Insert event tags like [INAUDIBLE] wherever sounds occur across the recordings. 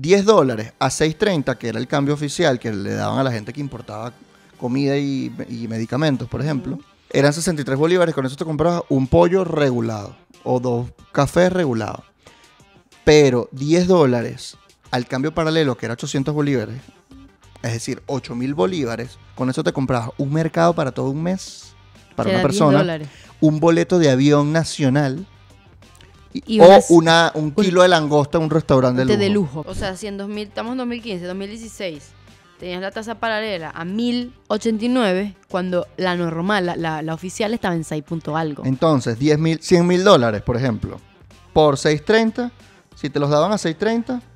10 dólares a 6.30, que era el cambio oficial que le daban a la gente que importaba comida y, medicamentos, por ejemplo, eran 63 bolívares. Con eso te comprabas un pollo regulado o dos cafés regulados. Pero 10 dólares al cambio paralelo, que era 800 bolívares, es decir, 8.000 mil bolívares, con eso te comprabas un mercado para todo un mes, para una persona, un boleto de avión nacional o una, un kilo de langosta en un restaurante de lujo. O sea, si en estamos en 2015, 2016, tenías la tasa paralela a 1089, cuando la normal, la, oficial, estaba en 6 punto algo. Entonces, 10 mil, 100 mil dólares, por ejemplo, por 630, si te los daban a 630,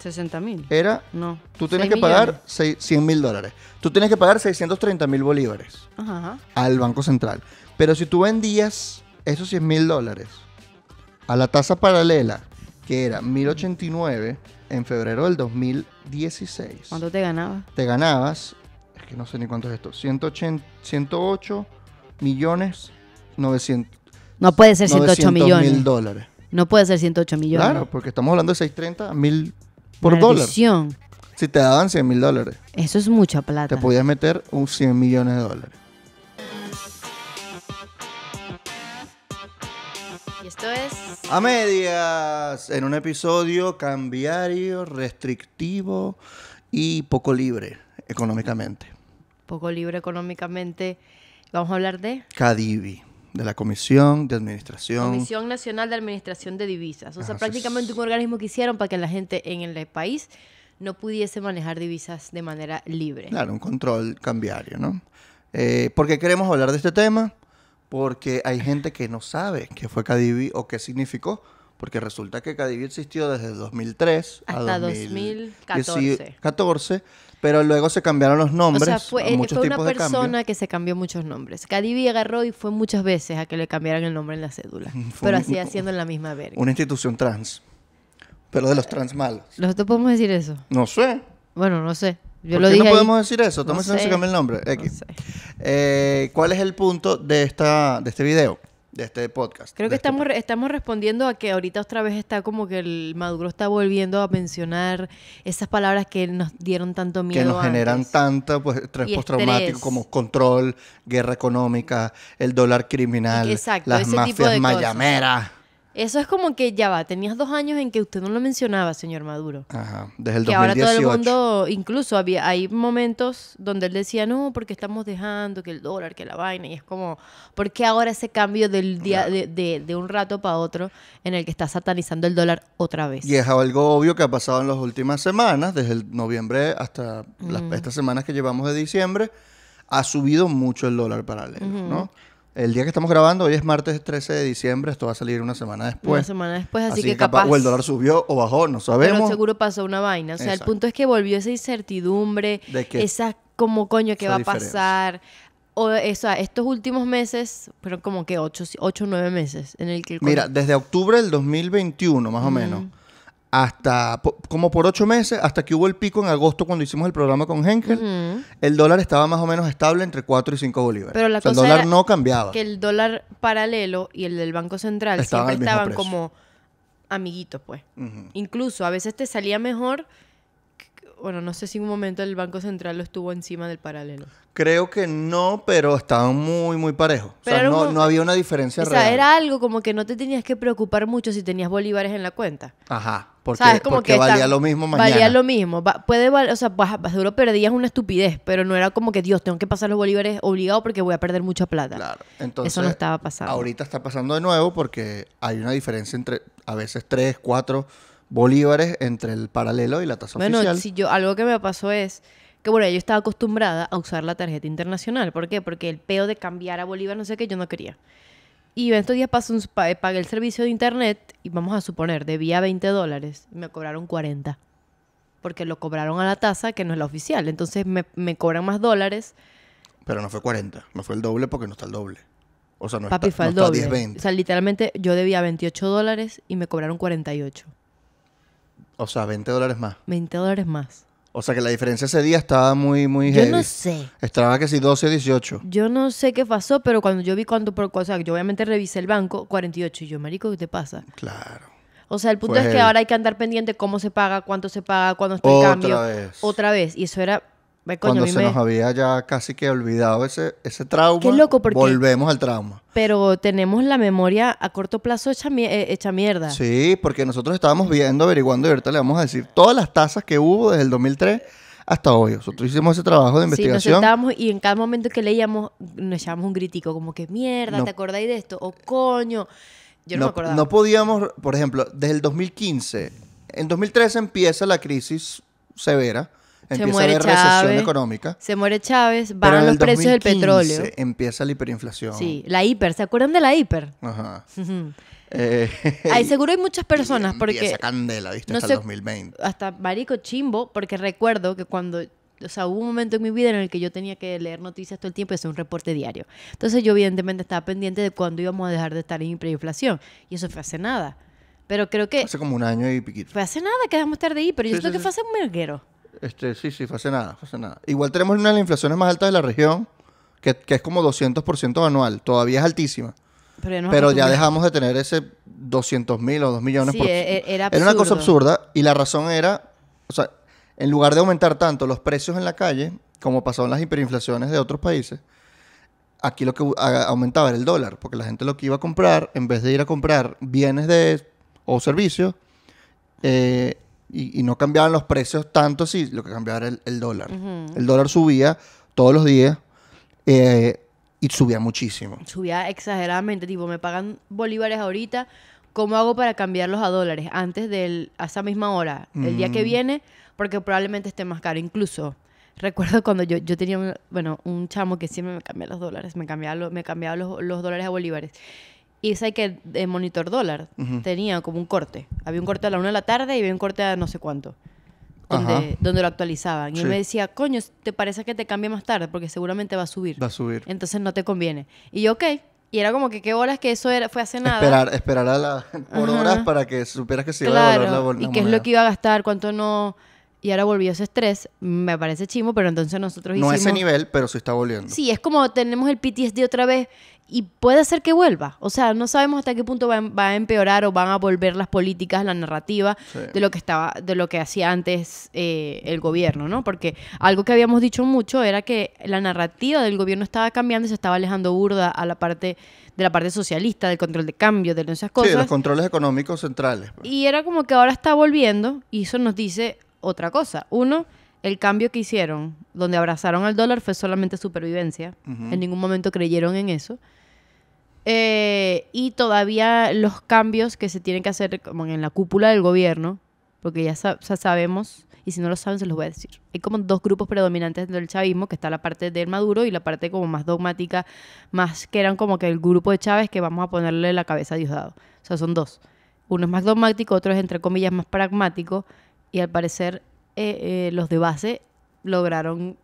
60 mil. Era. No. Tú tienes que pagar 100 mil dólares. Tú tienes que pagar 630 mil bolívares al Banco Central. Pero si tú vendías esos 100 mil dólares a la tasa paralela, que era 1089 en febrero del 2016. ¿Cuánto te ganabas? Te ganabas, es que no sé ni cuánto es esto, 180, 108 millones 900. No puede ser 108 millones. mil dólares. No puede ser 108 millones. Claro, porque estamos hablando de 630 mil por dólar. Si te daban 100 mil dólares. Eso es mucha plata. Te podías meter un 100 millones de dólares. Esto A medias. En un episodio cambiario, restrictivo y poco libre económicamente. Poco libre económicamente. Vamos a hablar de. Cadivi de la Comisión de Administración. Comisión Nacional de Administración de Divisas. O sea, ah, prácticamente un organismo que hicieron para que la gente en el país no pudiese manejar divisas de manera libre. Claro, un control cambiario, ¿no? Eh, ¿Por queremos hablar de este tema? Porque hay gente que no sabe qué fue Cadivi o qué significó. Porque resulta que Cadivi existió desde 2003 hasta 2014. pero luego se cambiaron los nombres. O sea, fue, una persona que se cambió muchos nombres. Cadivi agarró y fue muchas veces a que le cambiaran el nombre en la cédula. [LAUGHS] pero así [LAUGHS] haciendo la misma verga. Una institución trans. Pero de los trans malos. ¿Nosotros podemos decir eso? No sé. Bueno, no sé. Yo no podemos decir eso? toma no el nombre. X. Eh, ¿Cuál es el punto de, esta, de este video? De este podcast. Creo que este estamos, estamos respondiendo a que ahorita otra vez está como que el Maduro está volviendo a mencionar esas palabras que nos dieron tanto miedo. Que nos generan tanto pues, estrés postraumático como control, guerra económica, el dólar criminal, las mafias mayameras. Eso es como que ya va, tenías dos años en que usted no lo mencionaba, señor Maduro. Ajá, desde el 2018. ahora todo el mundo, incluso había, hay momentos donde él decía, no, porque estamos dejando que el dólar, que la vaina, y es como, ¿por qué ahora ese cambio del día, de, un rato para otro en el que está satanizando el dólar otra vez? Y es algo obvio que ha pasado en las últimas semanas, desde el noviembre hasta las, estas semanas que llevamos de diciembre, ha subido mucho el dólar paralelo, ¿no? el día que estamos grabando, hoy es martes 13 de diciembre, esto va a salir una semana después. Una semana después, así, que, capaz, O el dólar subió o bajó, no sabemos. Pero seguro pasó una vaina. O sea, el punto es que volvió esa incertidumbre, ¿De esa como coño, ¿qué va a pasar? O, sea, estos últimos meses, pero como que 8 o 9 meses en el que... Mira, desde octubre del 2021, más o menos hasta como por ocho meses, hasta que hubo el pico en agosto cuando hicimos el programa con Henkel, el dólar estaba más o menos estable entre 4 y 5 bolívares. Pero la cosa el dólar no cambiaba. Que el dólar paralelo y el del Banco Central estaban siempre estaban como amiguitos, pues. Incluso a veces te salía mejor. Bueno, no sé si en un momento el Banco Central lo estuvo encima del paralelo. Creo que no, pero estaban muy, muy parejos. o sea, no, había una diferencia real. O sea, era algo como que no te tenías que preocupar mucho si tenías bolívares en la cuenta. Ajá. Porque, que valía lo mismo mañana. Valía lo mismo. puede valer, o sea, vas duro perdías una estupidez, pero no era como que, Dios, tengo que pasar los bolívares obligado porque voy a perder mucha plata. Claro. Entonces, Eso no estaba pasando. Ahorita está pasando de nuevo porque hay una diferencia entre a veces tres, cuatro bolívares entre el paralelo y la tasa oficial. Bueno, si yo, algo que me pasó es que, bueno, yo estaba acostumbrada a usar la tarjeta internacional. ¿Por qué? Porque el peo de cambiar a bolívar, no sé qué, yo no quería. Y estos días pasó un, eh, pagué el servicio de internet y vamos a suponer, debía 20 dólares y me cobraron 40. Porque lo cobraron a la tasa que no es la oficial. Entonces me, cobran más dólares. Pero no fue 40, no fue el doble porque no está el doble. O sea, no está, el doble. Está O sea, literalmente yo debía 28 dólares y me cobraron 48. O sea, 20 dólares más. 20 dólares más. O sea que la diferencia ese día estaba muy, muy Yo no sé. Estaba que si 12 18. Yo no sé qué pasó, pero cuando yo vi cuánto por o sea, yo obviamente revisé el banco, 48. Y yo, marico, ¿qué te pasa? Claro. O sea, el punto es que ahora hay que andar pendiente cómo se paga, cuánto se paga, cuándo está el Otra vez. Otra vez. Y eso era cuando se nos había ya casi que olvidado ese, ese trauma, volvemos al trauma. Pero tenemos la memoria a corto plazo hecha, eh, hecha mierda. Sí, porque nosotros estábamos viendo, averiguando, y ahorita le vamos a decir todas las tasas que hubo desde el 2003 hasta hoy. Nosotros hicimos ese trabajo de investigación. nos y en cada momento que leíamos, nos echábamos un crítico, como que mierda, ¿te acordáis de esto? O coño. Yo no, no, acordaba. No podíamos, por ejemplo, desde el 2015. En 2013 empieza la crisis severa se muere recesión económica. Se muere Chávez, Van los precios del petróleo. Empieza la hiperinflación. Sí, la hiper. ¿Se acuerdan de la hiper? Ajá. Eh, [LAUGHS] seguro hay muchas personas porque. candela, ¿viste? hasta 2020. Hasta Marico Chimbo, porque recuerdo que cuando o sea, hubo un momento en mi vida en el que yo tenía que leer noticias todo el tiempo y hacer un reporte diario. Entonces yo evidentemente estaba pendiente de cuándo íbamos a dejar de estar en hiperinflación. Y eso fue hace nada. Pero creo que... Hace como un año y piquito. Fue hace nada que dejamos estar de hiper. Yo creo que fue hace un merguero. Este, sí, sí, fue hace nada, Igual tenemos una de las inflaciones más altas de la región, que, es como 200% anual, todavía es altísima. Pero ya, dejamos de tener ese 200 mil o 2 millones e- e- Era, era una cosa absurda y la razón era, o sea, en lugar de aumentar tanto los precios en la calle, como pasó las hiperinflaciones de otros países, aquí lo que aumentaba era el dólar, porque la gente lo que iba a comprar, en vez de ir a comprar bienes o servicios, eh, y, no cambiaban los precios tanto si lo que cambiaba era el, dólar. El dólar subía todos los días eh, y subía muchísimo. Subía exageradamente, tipo, me pagan bolívares ahorita, ¿cómo hago para cambiarlos a dólares antes del, a esa misma hora, el día que mm. viene? Porque probablemente esté más caro. Incluso, recuerdo cuando yo, yo tenía, un, bueno, un chamo que siempre me cambiaba los dólares, me cambiaba, me cambiaba los, los dólares a bolívares y sé que el eh, Monitor Dólar tenía como un corte. Había un corte a la una de la tarde y había un corte a no sé cuánto. Donde, lo actualizaban. Y él me decía, coño, ¿te parece que te cambie más tarde? Porque seguramente va a subir. Va a subir. Entonces no te conviene. Y yo, ok. Y era como que qué horas que eso era, fue hace nada. Esperar, esperar a la, [LAUGHS] por horas para que supieras que se iba a la, Y qué es lo que iba a gastar, cuánto no y ahora volvió ese estrés, me parece chimo, pero entonces nosotros hicimos... No ese nivel, pero se está volviendo. Sí, es como tenemos el PTSD otra vez y puede ser que vuelva. O sea, no sabemos hasta qué punto va, a empeorar o van a volver las políticas, la narrativa de lo que estaba, de lo que hacía antes eh, el gobierno, ¿no? Porque algo que habíamos dicho mucho era que la narrativa del gobierno estaba cambiando y se estaba alejando burda a la parte de la parte socialista, del control de cambio, de esas cosas. Sí, de los controles económicos centrales. Pues. Y era como que ahora está volviendo y eso nos dice otra cosa. Uno, el cambio que hicieron, donde abrazaron al dólar, fue solamente supervivencia. En ningún momento creyeron en eso. Eh, y todavía los cambios que se tienen que hacer como en la cúpula del gobierno, porque ya, ya sabemos, y si no lo saben se los voy a decir. Hay como dos grupos predominantes dentro del chavismo, que está la parte del Maduro y la parte como más dogmática, más que eran como que el grupo de Chávez que vamos a ponerle la cabeza a Diosdado. O sea, son dos. Uno es más dogmático, otro es entre comillas más pragmático, y al parecer eh, eh, los de base lograron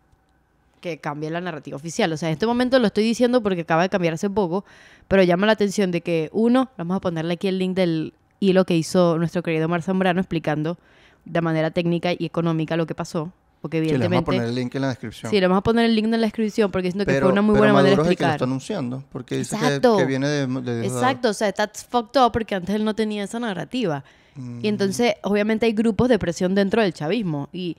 que cambie la narrativa oficial. O sea, en este momento lo estoy diciendo porque acaba de cambiar hace poco, pero llama la atención de que uno, vamos a ponerle aquí el link del hilo que hizo nuestro querido Mar Zambrano explicando de manera técnica y económica lo que pasó. Porque evidentemente, sí, le vamos a poner el link en la descripción. Sí, le vamos a poner el link en la descripción porque siento que fue una muy buena manera de explicar. Es el que lo está anunciando porque Exacto. Exacto, o sea, está fucked up porque antes él no tenía esa narrativa. Y entonces, obviamente, hay grupos de presión dentro del chavismo. Y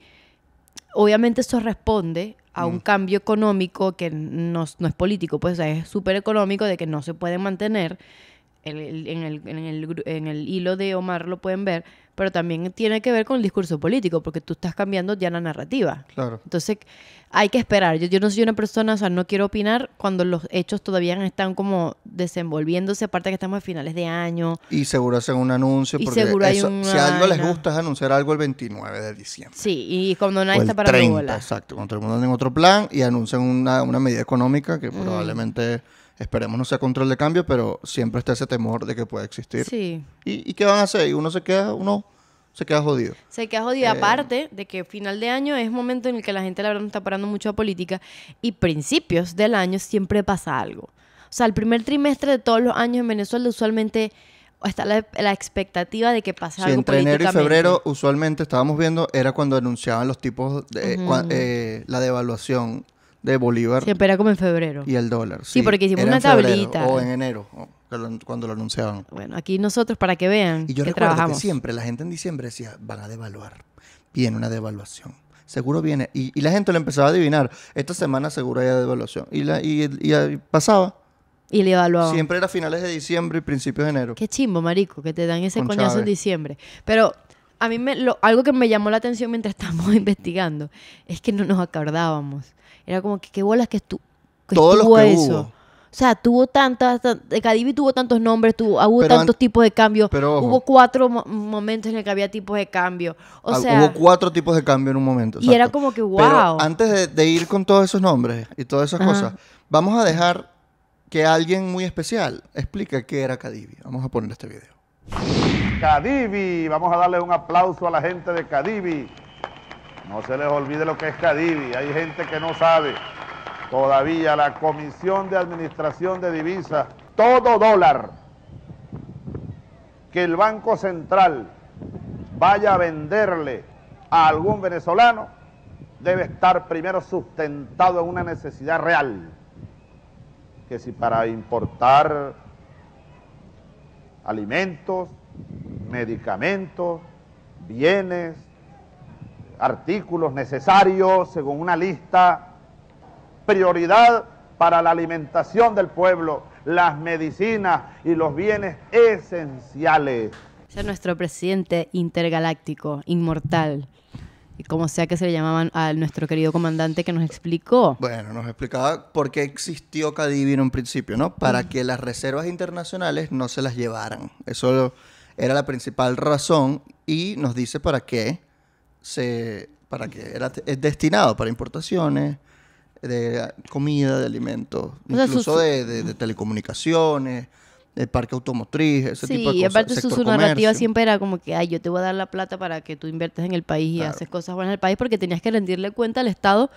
obviamente eso responde a un mm. cambio económico que no, es político, pues es súper económico de que no se puede mantener. en el hilo de Omar lo pueden ver pero también tiene que ver con el discurso político, porque tú estás cambiando ya la narrativa. Claro. Entonces, hay que esperar. Yo, yo no soy una persona, o sea, no quiero opinar cuando los hechos todavía están como desenvolviéndose, aparte que estamos a finales de año. Y seguro hacen un anuncio, porque eso, si algo les gusta es anunciar algo el 29 de diciembre. Sí, y cuando nadie está el para 30, Exacto, cuando todo el mundo en otro plan y anuncian una, medida económica que probablemente Esperemos no sea control de cambio, pero siempre está ese temor de que pueda existir. Sí. ¿Y, qué van a hacer? Y uno se queda, uno se queda jodido. Se queda jodido. Eh. Aparte de que final de año es momento en el que la gente, la verdad, no está parando mucho a política y principios del año siempre pasa algo. O sea, el primer trimestre de todos los años en Venezuela usualmente está la, expectativa de que pase algo algo entre enero y febrero usualmente estábamos viendo era cuando anunciaban los tipos de eh, la devaluación de Bolívar. Siempre era como en febrero. Y el dólar. Sí, porque hicimos una tablita. o en enero, cuando lo anunciaban. Bueno, aquí nosotros para que vean. Y yo que siempre la gente en diciembre decía, van a devaluar. Viene una devaluación. Seguro viene. Y, la gente lo empezaba a adivinar. Esta semana seguro hay devaluación. Y, la, y, pasaba. Y le evaluaban. Siempre era finales de diciembre y principios de enero. Qué chimbo, marico, que te dan ese coñazo en diciembre. Pero a mí me, algo que me llamó la atención mientras [LAUGHS] estábamos investigando es que no nos acordábamos era como que qué bolas que, tú. que Todos los que eso. O sea, tuvo tantas, Cadivi tuvo tantos nombres, tuvo, hubo tantos tipos de cambios. Pero hubo cuatro momentos en el que había tipos de cambio. O sea, hubo cuatro tipos de cambio en un momento. Y era como que, wow. antes de, ir con todos esos nombres y todas esas cosas, vamos a dejar que alguien muy especial explique qué era Cadivi. Vamos a poner este video. Cadivi, vamos a darle un aplauso a la gente de Cadivi no se les olvide lo que es Cadivi, hay gente que no sabe. Todavía la Comisión de Administración de Divisas, todo dólar que el Banco Central vaya a venderle a algún venezolano debe estar primero sustentado en una necesidad real. Que si para importar alimentos, medicamentos, bienes, artículos necesarios según una lista, prioridad para la alimentación del pueblo, las medicinas y los bienes esenciales. Es nuestro presidente intergaláctico, inmortal, y como sea que se le llamaban a nuestro querido comandante que nos explicó. Bueno, nos explicaba por qué existió Cadivi en un principio, ¿no? Para que las reservas internacionales no se las llevaran. Eso era la principal razón y nos dice para qué se, para que era, es destinado para importaciones de comida, de alimentos, incluso de, de, telecomunicaciones, de parque automotriz, ese tipo de cosas. Y aparte su, narrativa siempre era como que, ay, yo te voy a dar la plata para que tú inviertes en el país y haces cosas buenas en el país porque tenías que rendirle cuenta al Estado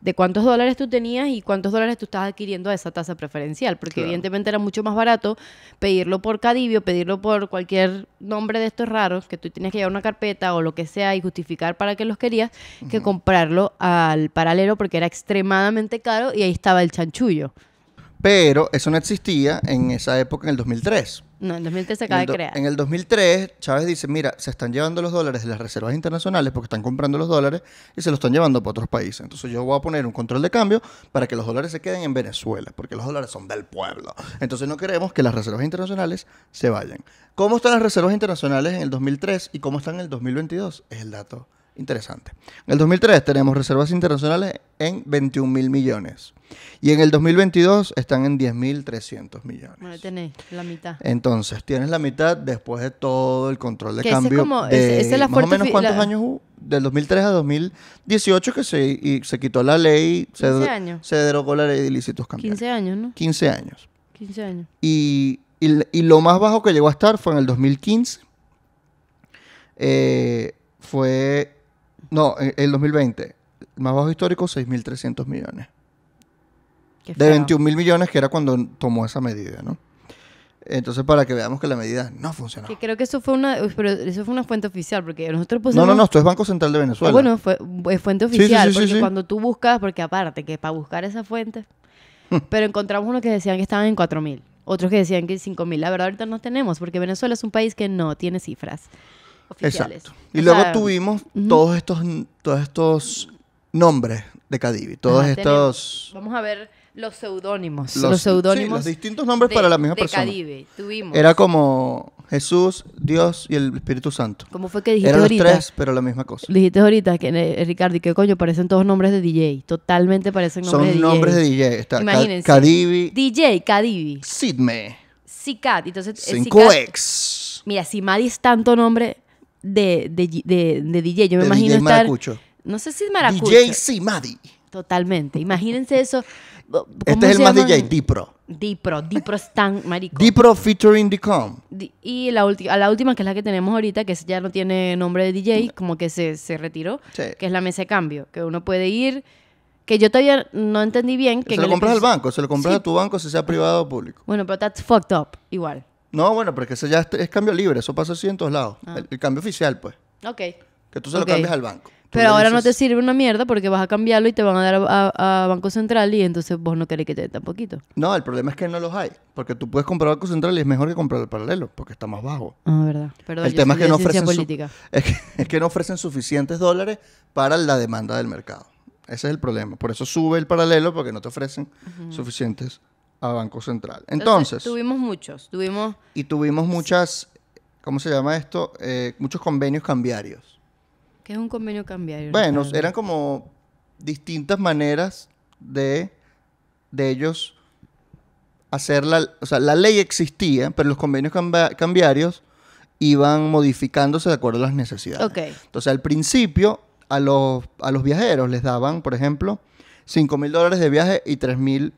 de cuántos dólares tú tenías y cuántos dólares tú estabas adquiriendo a esa tasa preferencial, porque evidentemente era mucho más barato pedirlo por Cadivio, pedirlo por cualquier nombre de estos raros, que tú tienes que llevar una carpeta o lo que sea y justificar para qué los querías, que comprarlo al paralelo porque era extremadamente caro y ahí estaba el chanchullo. Pero eso no existía en esa época, en el 2003. No, en 2003 se acaba de crear. En el 2003, Chávez dice, mira, se están llevando los dólares de las reservas internacionales porque están comprando los dólares y se los están llevando para otros países. Entonces yo voy a poner un control de cambio para que los dólares se queden en Venezuela, porque los dólares son del pueblo. Entonces no queremos que las reservas internacionales se vayan. ¿Cómo están las reservas internacionales en el 2003 y cómo están en el 2022? Es el dato Interesante. En el 2003 tenemos reservas internacionales en 21 mil millones. Y en el 2022 están en 10 mil 300 millones. Bueno, tenés la mitad. Entonces, tienes la mitad después de todo el control de cambio. más o menos cuántos años hubo? Del 2003 a 2018 que se, se quitó la ley. 15 se, años. Se derogó la ley de ilícitos cambios. 15 años, ¿no? 15 años. 15 años. Y, lo más bajo que llegó a estar fue en el 2015. Eh, fue no, en eh, el 2020. Más bajo histórico, 6.300 millones. De 21.000 millones, que era cuando tomó esa medida, ¿no? Entonces, para que veamos que la medida no funcionó. creo que eso fue una, eso fue una fuente oficial, porque nosotros pusimos... No, no, no, esto es Banco Central de Venezuela. Ah, bueno, fue, es fuente oficial, porque cuando tú buscas, porque aparte, que para buscar esa fuente, hmm. pero encontramos unos que decían que estaban en 4.000. otros que decían que en mil. La verdad, ahorita no tenemos, porque Venezuela es un país que no tiene cifras. Exacto. Y luego tuvimos todos estos todos estos nombres de Cadivi, todos estos Vamos a ver los seudónimos, los, pseudónimos sí, los distintos nombres para la misma de persona. Cadivi, tuvimos. Era como Jesús, Dios y el Espíritu Santo. ¿Cómo fue que dijiste ahorita? Eran los tres, pero la misma cosa. Dijiste ahorita que eh, Ricardo y que coño parecen todos nombres de DJ, totalmente parecen nombres Son nombres de DJ, Imagínense, Cadivi. DJ Cadivi. Sidme. Sicat, entonces eh, coex. Mira, si Madis es tanto nombre, de, de, de, DJ. Yo me imagino DJ estar. Maracucho. No sé si es maracucho. DJ Maddy Totalmente. Imagínense eso. [LAUGHS] Este es el más DJ, Dipro. Dipro, Dipro Stan, marico. Dipro featuring com. Y la, última la última, que es la que tenemos ahorita, que ya no tiene nombre de DJ, como que se, se retiró, que es la mesa de cambio, que uno puede ir, que yo todavía no entendí bien. Que se lo compras al banco, se lo compras a tu banco, si sea privado o público. Bueno, pero that's fucked up, igual. No, bueno, porque eso ya es, cambio libre, eso pasa así en todos lados. Ah. El, cambio oficial, pues. Ok. Que tú se lo cambias al banco. Pero ahora no te sirve una mierda porque vas a cambiarlo y te van a dar a, Banco Central y entonces vos no querés que te dé tan poquito. No, el problema es que no los hay. Porque tú puedes comprar Banco Central y es mejor que comprar el paralelo porque está más bajo. Ah, verdad. Perdón, el tema es que, no ofrecen política. [LAUGHS] Es, que, no ofrecen suficientes dólares para la demanda del mercado. Ese es el problema. Por eso sube el paralelo porque no te ofrecen suficientes a Banco Central. Entonces, tuvimos muchos, tuvimos... Y tuvimos muchas, ¿cómo se llama esto? Eh, muchos convenios cambiarios. ¿Qué es un convenio cambiario? Bueno, eran como distintas maneras de, de ellos hacer la... O sea, la ley existía, pero los convenios cambiarios iban modificándose de acuerdo a las necesidades. Entonces, al principio, a los, a los viajeros les daban, por ejemplo, 5 mil dólares de viaje y 3 mil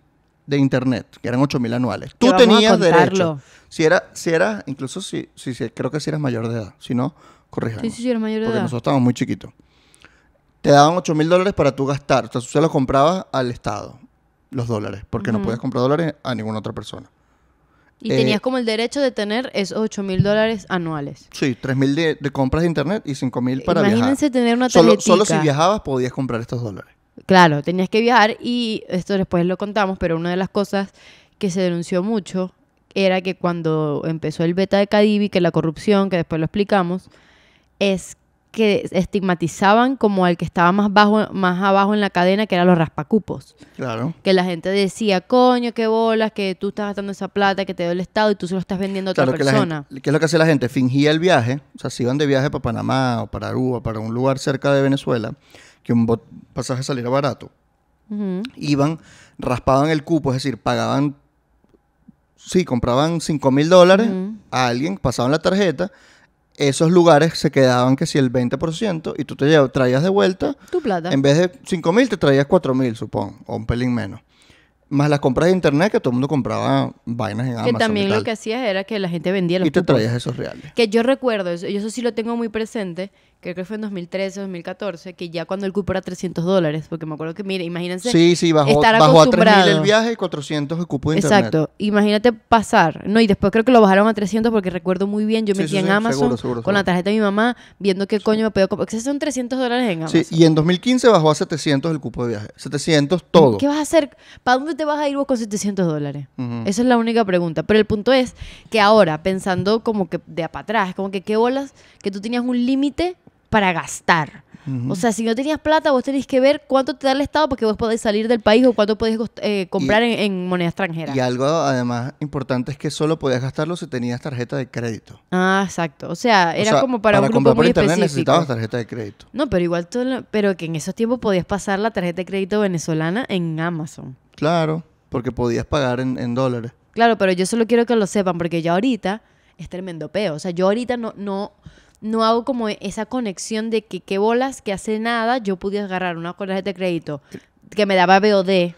de internet, que eran 8.000 mil anuales. Tú tenías derecho. Si era, si era, incluso si, si, creo que si eras mayor de edad, si no, corrijamos. Sí, sí, mayor de edad. Porque nosotros estábamos muy chiquitos. Te daban 8.000 dólares para tú gastar. O sea, tú se los comprabas al Estado, los dólares, porque no podías comprar dólares a ninguna otra persona. Y eh, tenías como el derecho de tener esos 8.000 mil dólares anuales. Sí, 3.000 mil de, compras de internet y 5.000 mil para Imagínense viajar. tener una tarjetita. solo si viajabas podías comprar estos dólares. Claro, tenías que viajar y esto después lo contamos, pero una de las cosas que se denunció mucho era que cuando empezó el beta de Cadivi, que la corrupción, que después lo explicamos, es que estigmatizaban como al que estaba más bajo, más abajo en la cadena, que eran los raspacupos. Claro. Que la gente decía, coño, qué bolas, que tú estás gastando esa plata que te dio el Estado y tú se lo estás vendiendo a otra persona. Que ¿Qué es lo que hace la gente? Fingía el viaje, o sea, si iban de viaje para Panamá o para Aruba, para un lugar cerca de Venezuela que un pasaje saliera barato, iban, raspaban el cupo, es decir, pagaban, sí, compraban 5 mil dólares a alguien, pasaban la tarjeta, esos lugares se quedaban que si el 20% y tú te traías de vuelta. Tu plata. En vez de 5 mil, te traías 4 mil, supongo, o un pelín menos. Más las compras de internet que todo el mundo compraba vainas en Amazon. Que también lo que hacías era que la gente vendía los Y te traías esos reales. Que yo recuerdo, eso, yo eso sí lo tengo muy presente, creo que fue en 2013 o 2014, que ya cuando el cupo era 300 dólares, porque me acuerdo que, mire, imagínense. Sí, sí, bajó, bajó a 3.000 el viaje y 400 el cupo de internet. Exacto, imagínate pasar, ¿no? Y después creo que lo bajaron a 300 porque recuerdo muy bien, yo metí en Amazon con la tarjeta de mi mamá, viendo qué coño me podía comprar. Que son 300 dólares en Amazon. Sí, y en 2015 bajó a 700 el cupo de viaje. 700 todo. ¿Qué vas a hacer? ¿Para dónde te vas a ir vos con 700 dólares? Esa es la única pregunta. Pero el punto es que ahora, pensando como que de para atrás, como que qué bolas, que tú tenías un límite para gastar. O sea, si no tenías plata, vos tenés que ver cuánto te da el Estado porque vos podés salir del país o cuánto podés eh, comprar en, moneda extranjera. Y algo además importante es que solo podías gastarlo si tenías tarjeta de crédito. Ah, exacto. O sea, era como para, un grupo comprar por necesitabas tarjeta de crédito. No, pero igual tú, pero que en esos tiempos podías pasar la tarjeta de crédito venezolana en Amazon. Claro, porque podías pagar en, dólares. Claro, pero yo solo quiero que lo sepan porque ya ahorita es tremendo peo. O sea, yo ahorita no, no, no hago como esa conexión de que qué bolas que hace nada yo pude agarrar una tarjeta de crédito que me daba BOD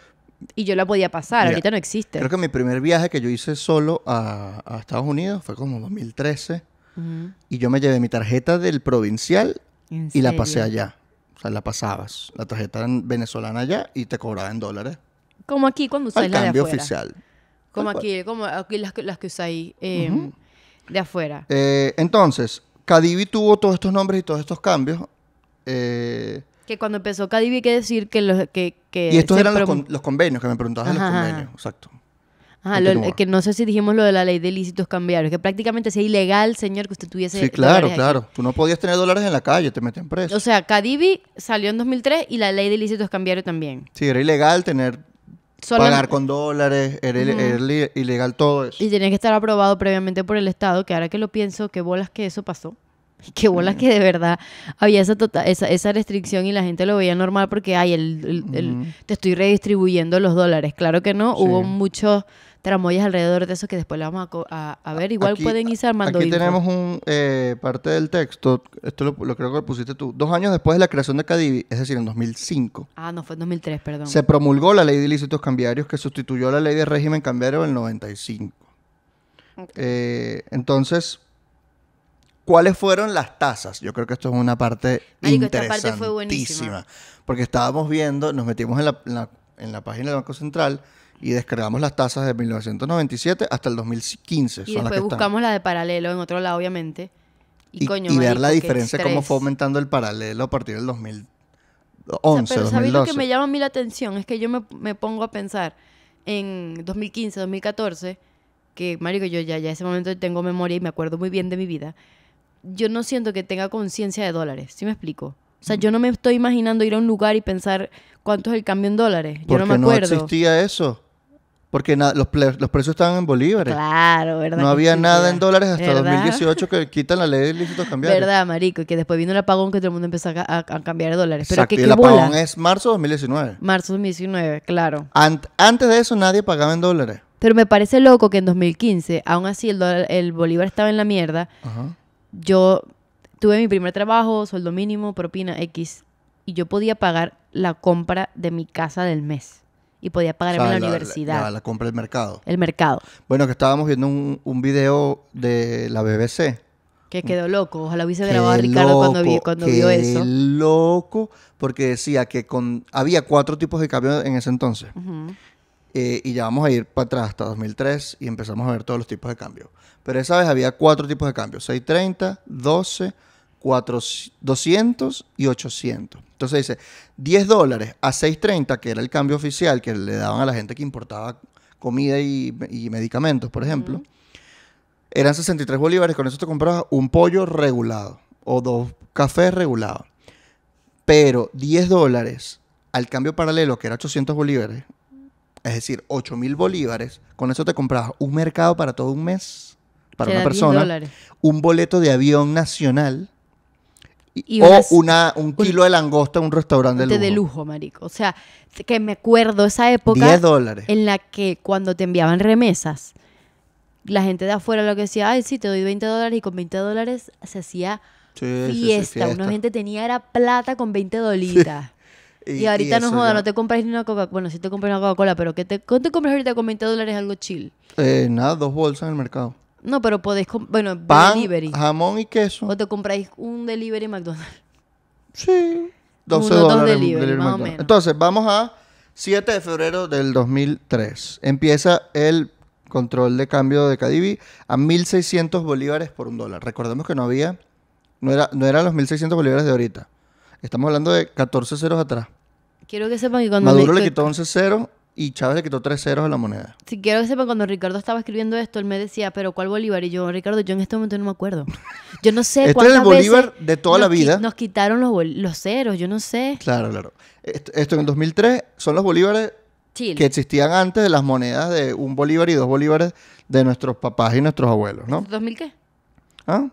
y yo la podía pasar. Ahorita no existe. Creo que mi primer viaje que yo hice solo a, Estados Unidos fue como 2013 y yo me llevé mi tarjeta del provincial y la pasé allá. O sea, la pasabas. La tarjeta venezolana allá y te cobraba en dólares. Como aquí cuando usáis la de oficial. Como aquí, como aquí las, que usáis ahí, em, de afuera. Eh, entonces, Cadivi tuvo todos estos nombres y todos estos cambios. Eh, que cuando empezó Cadivi hay que decir que los que, Y estos eran los, convenios, que me preguntabas los convenios, exacto. Ajá, que no sé si dijimos lo de la ley de ilícitos cambiarios, que prácticamente es ilegal, señor, que usted tuviese. Sí, claro, claro. Tú no podías tener dólares en la calle, te meten preso. O sea, Cadivi salió en 2003 y la ley de ilícitos cambiarios también. Sí, era ilegal tener pagar con dólares, era, ilegal todo eso. Y tenía que estar aprobado previamente por el Estado, que ahora que lo pienso, qué bolas que eso pasó. [LAUGHS] Qué bolas que de mm. verdad había tota, esa, esa, restricción y la gente lo veía normal porque, ay, el, te estoy redistribuyendo los dólares. Claro que no, hubo muchos tramoyas alrededor de eso que después lo vamos a, ver. Igual pueden ir armando. Aquí tenemos un, eh, parte del texto, esto lo, creo que lo pusiste tú, dos años después de la creación de Cadivi, es decir, en 2005. Ah, no, fue en 2003, perdón. Se promulgó la ley de ilícitos cambiarios que sustituyó la ley de régimen cambiario en 95. Eh, entonces, ¿cuáles fueron las tasas? Yo creo que esto es una parte interesantísima. parte fue buenísima. Porque estábamos viendo, nos metimos en la página del Banco Central y descargamos las tasas de 1997 hasta el 2015. Y son después buscamos la de paralelo en otro lado, obviamente. Y, ver la diferencia, cómo fue aumentando el paralelo a partir del 2011. O pero ¿sabes lo que me llama a mí la atención? Es que yo me, me pongo a pensar en 2015, 2014, que, marico, yo ya, ya ese momento tengo memoria y me acuerdo muy bien de mi vida. Yo no siento que tenga conciencia de dólares, ¿sí me explico? O sea, mm. yo no me estoy imaginando ir a un lugar y pensar cuánto es el cambio en dólares. Yo no me acuerdo. no existía eso. Porque los, precios estaban en bolívares. Claro, ¿verdad? No había nada en dólares hasta 2018 que quitan la ley de ilícitos cambiarios. ¿Verdad, marico? Y que después vino el apagón que todo el mundo empezó a, cambiar dólares. Pero Exacto, y el apagón es marzo de 2019. Marzo de 2019, claro. antes de eso nadie pagaba en dólares. Pero me parece loco que en 2015, aún así el, el bolívar estaba en la mierda, yo tuve mi primer trabajo, sueldo mínimo, propina X, y yo podía pagar la compra de mi casa del mes y podía pagarme o la, universidad. La, compra del mercado. El mercado. Bueno, que estábamos viendo un, un video de la BBC. Que quedó loco. Ojalá hubiese grabado a Ricardo cuando, vi, cuando vio eso. loco, porque decía que con, había cuatro tipos de cambio en ese entonces. Eh, y ya vamos a ir para atrás hasta 2003 y empezamos a ver todos los tipos de cambio. Pero esa vez había cuatro tipos de cambio. 6.30, 12, 4, 200 y 800. Entonces dice, 10 dólares a 6.30, que era el cambio oficial que le daban a la gente que importaba comida y, medicamentos, por ejemplo, eran 63 bolívares, con eso te comprabas un pollo regulado o dos cafés regulados. Pero 10 dólares al cambio paralelo, que era 800 bolívares, es decir, 8.000 bolívares, con eso te comprabas un mercado para todo un mes, para una persona, un boleto de avión nacional o una, un kilo de langosta en un restaurante de lujo. marico. O sea, que me acuerdo esa época. dólares. En la que cuando te enviaban remesas, la gente de afuera lo que decía, ay, sí, te doy 20 dólares y con 20 dólares se hacía fiesta. Una gente tenía era plata con 20 dolitas. Y, ahorita no joda, no te compras ni una Coca-Cola. Bueno, sí te compras una Coca-Cola, pero ¿qué te, te compras ahorita con 20 dólares algo chill? Eh, nada, dos bolsas en el mercado. No, pero comprar... bueno, Pan, delivery. jamón y queso. O te compráis un delivery McDonald's. Sí, 12 dólares. Dos delivery, Entonces, vamos a 7 de febrero del 2003. Empieza el control de cambio de Cadivi a 1.600 bolívares por un dólar. Recordemos que no había, no, era, no eran los 1.600 bolívares de ahorita. Estamos hablando de 14 ceros atrás. Quiero que sepan que cuando... Maduro le quitó 11 ceros y Chávez le quitó tres ceros a la moneda. Si quiero que sepan, cuando Ricardo estaba escribiendo esto, él me decía, pero ¿cuál Bolívar? Y yo, Ricardo, yo en este momento no me acuerdo. Yo no sé [LAUGHS] este es el Bolívar de toda la vida. nos quitaron los, los, ceros, yo no sé. Claro, claro. Esto, en en 2003 son los bolívares que existían antes de las monedas de un bolívar y dos bolívares de nuestros papás y nuestros abuelos, ¿no? ¿2000 qué?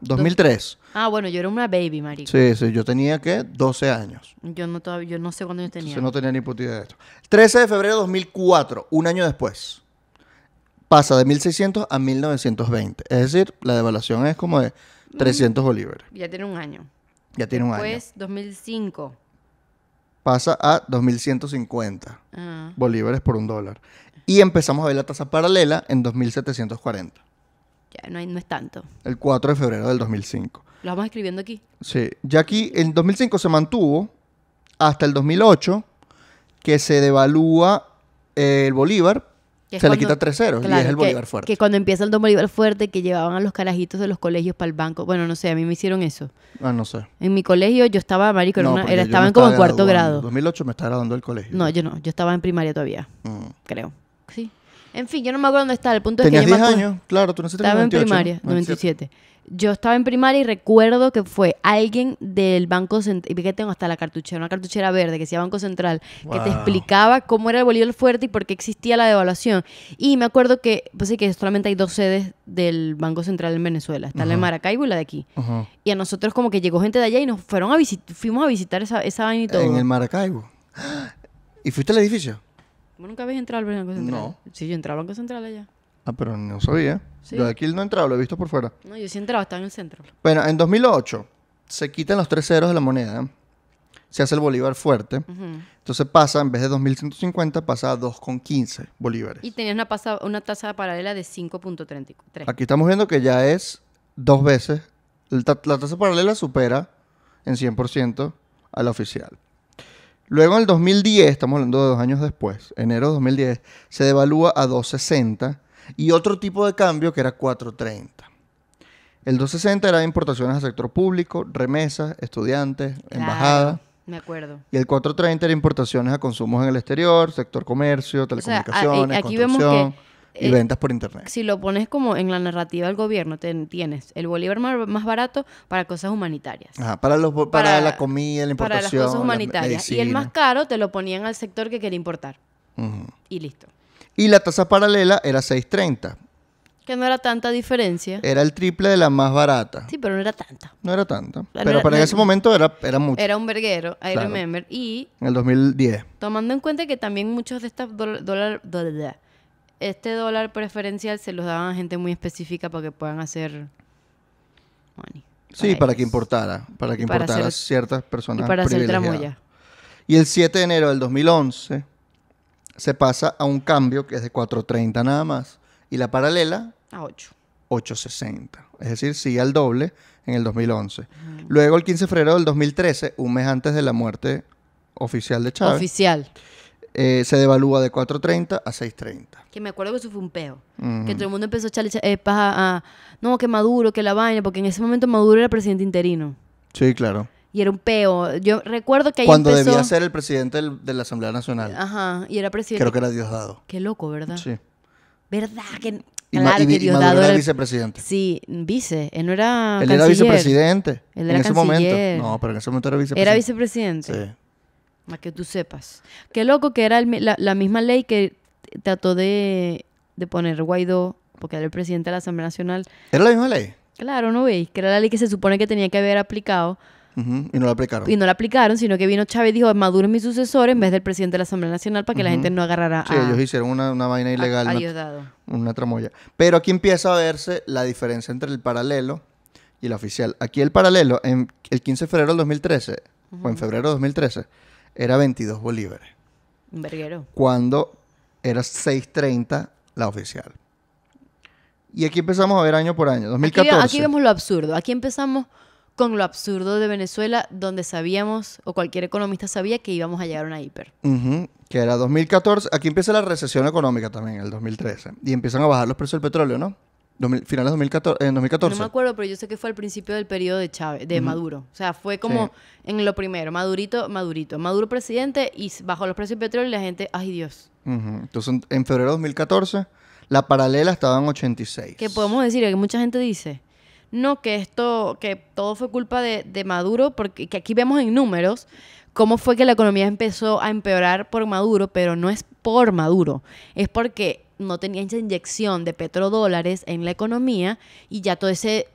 2003. ¿Ah? ah, bueno, yo era una baby, marico. Sí, sí, yo tenía que 12 años. Yo no todavía, yo no sé cuándo yo tenía. Yo no tenía ni puta idea de esto. 13 de febrero de 2004, un año después. Pasa de 1600 a 1920. Es decir, la devaluación es como de 300 mm. bolívares. Ya tiene un año. Ya tiene un año. Después, 2005. Pasa a 2150 ah. bolívares por un dólar. Y empezamos a ver la tasa paralela en 2740. Ya, no, hay, no es tanto. El 4 de febrero del 2005. Lo vamos escribiendo aquí. Sí. aquí, en 2005 se mantuvo hasta el 2008, que se devalúa el bolívar. Se le quita tres ceros y es el bolívar fuerte. Que cuando empieza el don bolívar fuerte, que llevaban a los carajitos de los colegios para el banco. Bueno, no sé, a mí me hicieron eso. Ah, no sé. En mi colegio yo estaba, marico, no, era, estaban como cuarto grado. En 2008 me estaba graduando el colegio. No, yo no, yo estaba en primaria todavía, mm. creo. Sí, en fin, yo no me acuerdo dónde está, El punto es que Tenías 10 años, claro, tú naciste Estaba en primaria, 97. Ah, yo estaba en primaria y recuerdo que fue alguien del Banco Central, y que tengo hasta la cartuchera, una cartuchera verde que decía Banco Central, que te explicaba cómo era el bolívar fuerte y por qué existía la devaluación. Y me acuerdo que, pues sí, que solamente hay dos sedes del Banco Central en Venezuela, está la de Maracaibo y la de aquí. Y a nosotros como que llegó gente de allá y nos fueron a fuimos a visitar esa, esa y todo. En el Maracaibo. [GASPS] ¿Y fuiste al edificio? ¿Cómo nunca habéis entrado al Banco Central? No. Sí, yo entré al Banco Central allá. Ah, pero no sabía. Yo de aquí no he entrado, lo he visto por fuera. No, yo sí he entrado, estaba en el centro. Bueno, en 2008 se quitan los tres ceros de la moneda. Se hace el bolívar fuerte. Entonces pasa, en vez de 2.150, pasa a 2,15 bolívares. Y tenías una, una tasa paralela de 5.33. Aquí estamos viendo que ya es dos veces. la tasa paralela supera en 100% a la oficial. Luego en el 2010, estamos hablando de dos años después, enero de 2010, se devalúa a 260 y otro tipo de cambio que era 430. El 260 era importaciones a sector público, remesas, estudiantes, embajadas. Me acuerdo. Y el 430 era importaciones a consumos en el exterior, sector comercio, telecomunicaciones. O y eh, ventas por internet. Si lo pones como en la narrativa del gobierno, tienes el bolívar más, barato para cosas humanitarias. Ajá, para, los, para, la comida, la importación. Para las cosas humanitarias. y el más caro te lo ponían al sector que quería importar. Y listo. Y la tasa paralela era 630. Que no era tanta diferencia. Era el triple de la más barata. Sí, pero no era tanta. No era tanta. pero para ese momento era, era mucho. Era un verguero, I remember. Y. En el 2010. Tomando en cuenta que también muchos de estas dólares este dólar preferencial se los daban a gente muy específica para que puedan hacer money. sí, para que importara, para que importara ciertas personas. Y para hacer tramoya. Y el 7 de enero del 2011 se pasa a un cambio que es de 4.30 nada más y la paralela a 8. 8.60. Es decir, sigue al doble en el 2011. Luego el 15 de febrero del 2013, un mes antes de la muerte oficial de Chávez. Oficial eh, se devalúa de 4.30 a 6.30. Que me acuerdo que eso fue un peo. Que todo el mundo empezó a echarle a, no, que Maduro, que la vaina, porque en ese momento Maduro era presidente interino. Sí, claro. Y era un peo. Yo recuerdo que ahí Cuando debía ser el presidente de la Asamblea Nacional. Ajá, y era presidente. Creo que era Diosdado. Qué loco, ¿verdad? Sí. ¿Verdad? Que... Y, Maduro era vicepresidente. Sí, vice. Él no era Él era vicepresidente. en ese momento. No, pero en ese momento era vicepresidente. Era vicepresidente. Sí que tú sepas. Qué loco que era la, misma ley que trató de, poner Guaidó, porque era el presidente de la Asamblea Nacional. ¿Era la misma ley? Claro, ¿no veis? Que era la ley que se supone que tenía que haber aplicado. Y no la aplicaron. Y no la aplicaron, sino que vino Chávez y dijo, Maduro es mi sucesor en vez del presidente de la Asamblea Nacional para que la gente no agarrara a... Sí, ellos hicieron una, una vaina ilegal. Ayudado. una, tramoya. Pero aquí empieza a verse la diferencia entre el paralelo y el oficial. Aquí el paralelo, en el 15 de febrero del 2013, o en febrero de 2013, era 22 bolívares. Verguero. Cuando era 6.30 la oficial. Y aquí empezamos a ver año por año, 2014. Aquí, vemos lo absurdo. Aquí empezamos con lo absurdo de Venezuela, donde sabíamos, o cualquier economista sabía, que íbamos a llegar a una hiper. Que era 2014. Aquí empieza la recesión económica también, en el 2013. Y empiezan a bajar los precios del petróleo, ¿no? finales 2014, en 2014. No me acuerdo, pero yo sé que fue al principio del periodo de Chávez, de Maduro. O sea, fue como en lo primero, Madurito, Madurito, Maduro presidente y bajo los precios del petróleo y la gente, ay Dios. Entonces, en febrero de 2014, la paralela estaba en 86. ¿Qué podemos decir, que mucha gente dice, no, que esto, que todo fue culpa de, Maduro, porque que aquí vemos en números cómo fue que la economía empezó a empeorar por Maduro, pero no es por Maduro, es porque no tenía esa inyección de petrodólares en la economía y ya todo ese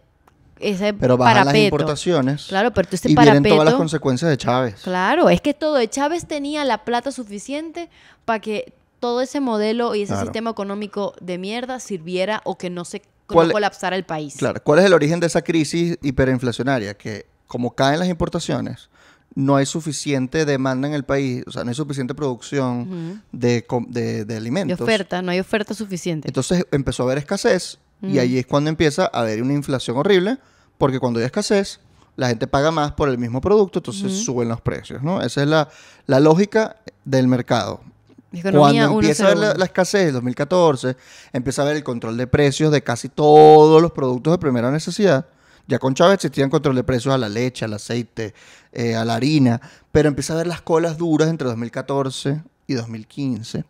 ese pero bajan las importaciones. Claro, pero tú este y vienen todas las consecuencias de Chávez. Claro, es que todo de Chávez tenía la plata suficiente para que todo ese modelo y ese sistema económico de mierda sirviera o que no se e-? colapsar el país. Claro, ¿cuál es el origen de esa crisis hiperinflacionaria? Que como caen las importaciones, no hay suficiente demanda en el país, o sea, no hay suficiente producción de, alimentos. De oferta, no hay oferta suficiente. Entonces empezó a haber escasez y ahí es cuando empieza a haber una inflación horrible, porque cuando hay escasez, la gente paga más por el mismo producto, entonces suben los precios, ¿no? Esa es la, la lógica del mercado. Cuando empieza a ver la, escasez en 2014, empieza a ver el control de precios de casi todos los productos de primera necesidad. Ya con Chávez existían control de precios a la leche, al aceite, eh, a la harina, pero empieza a ver las colas duras entre 2014 y 2015.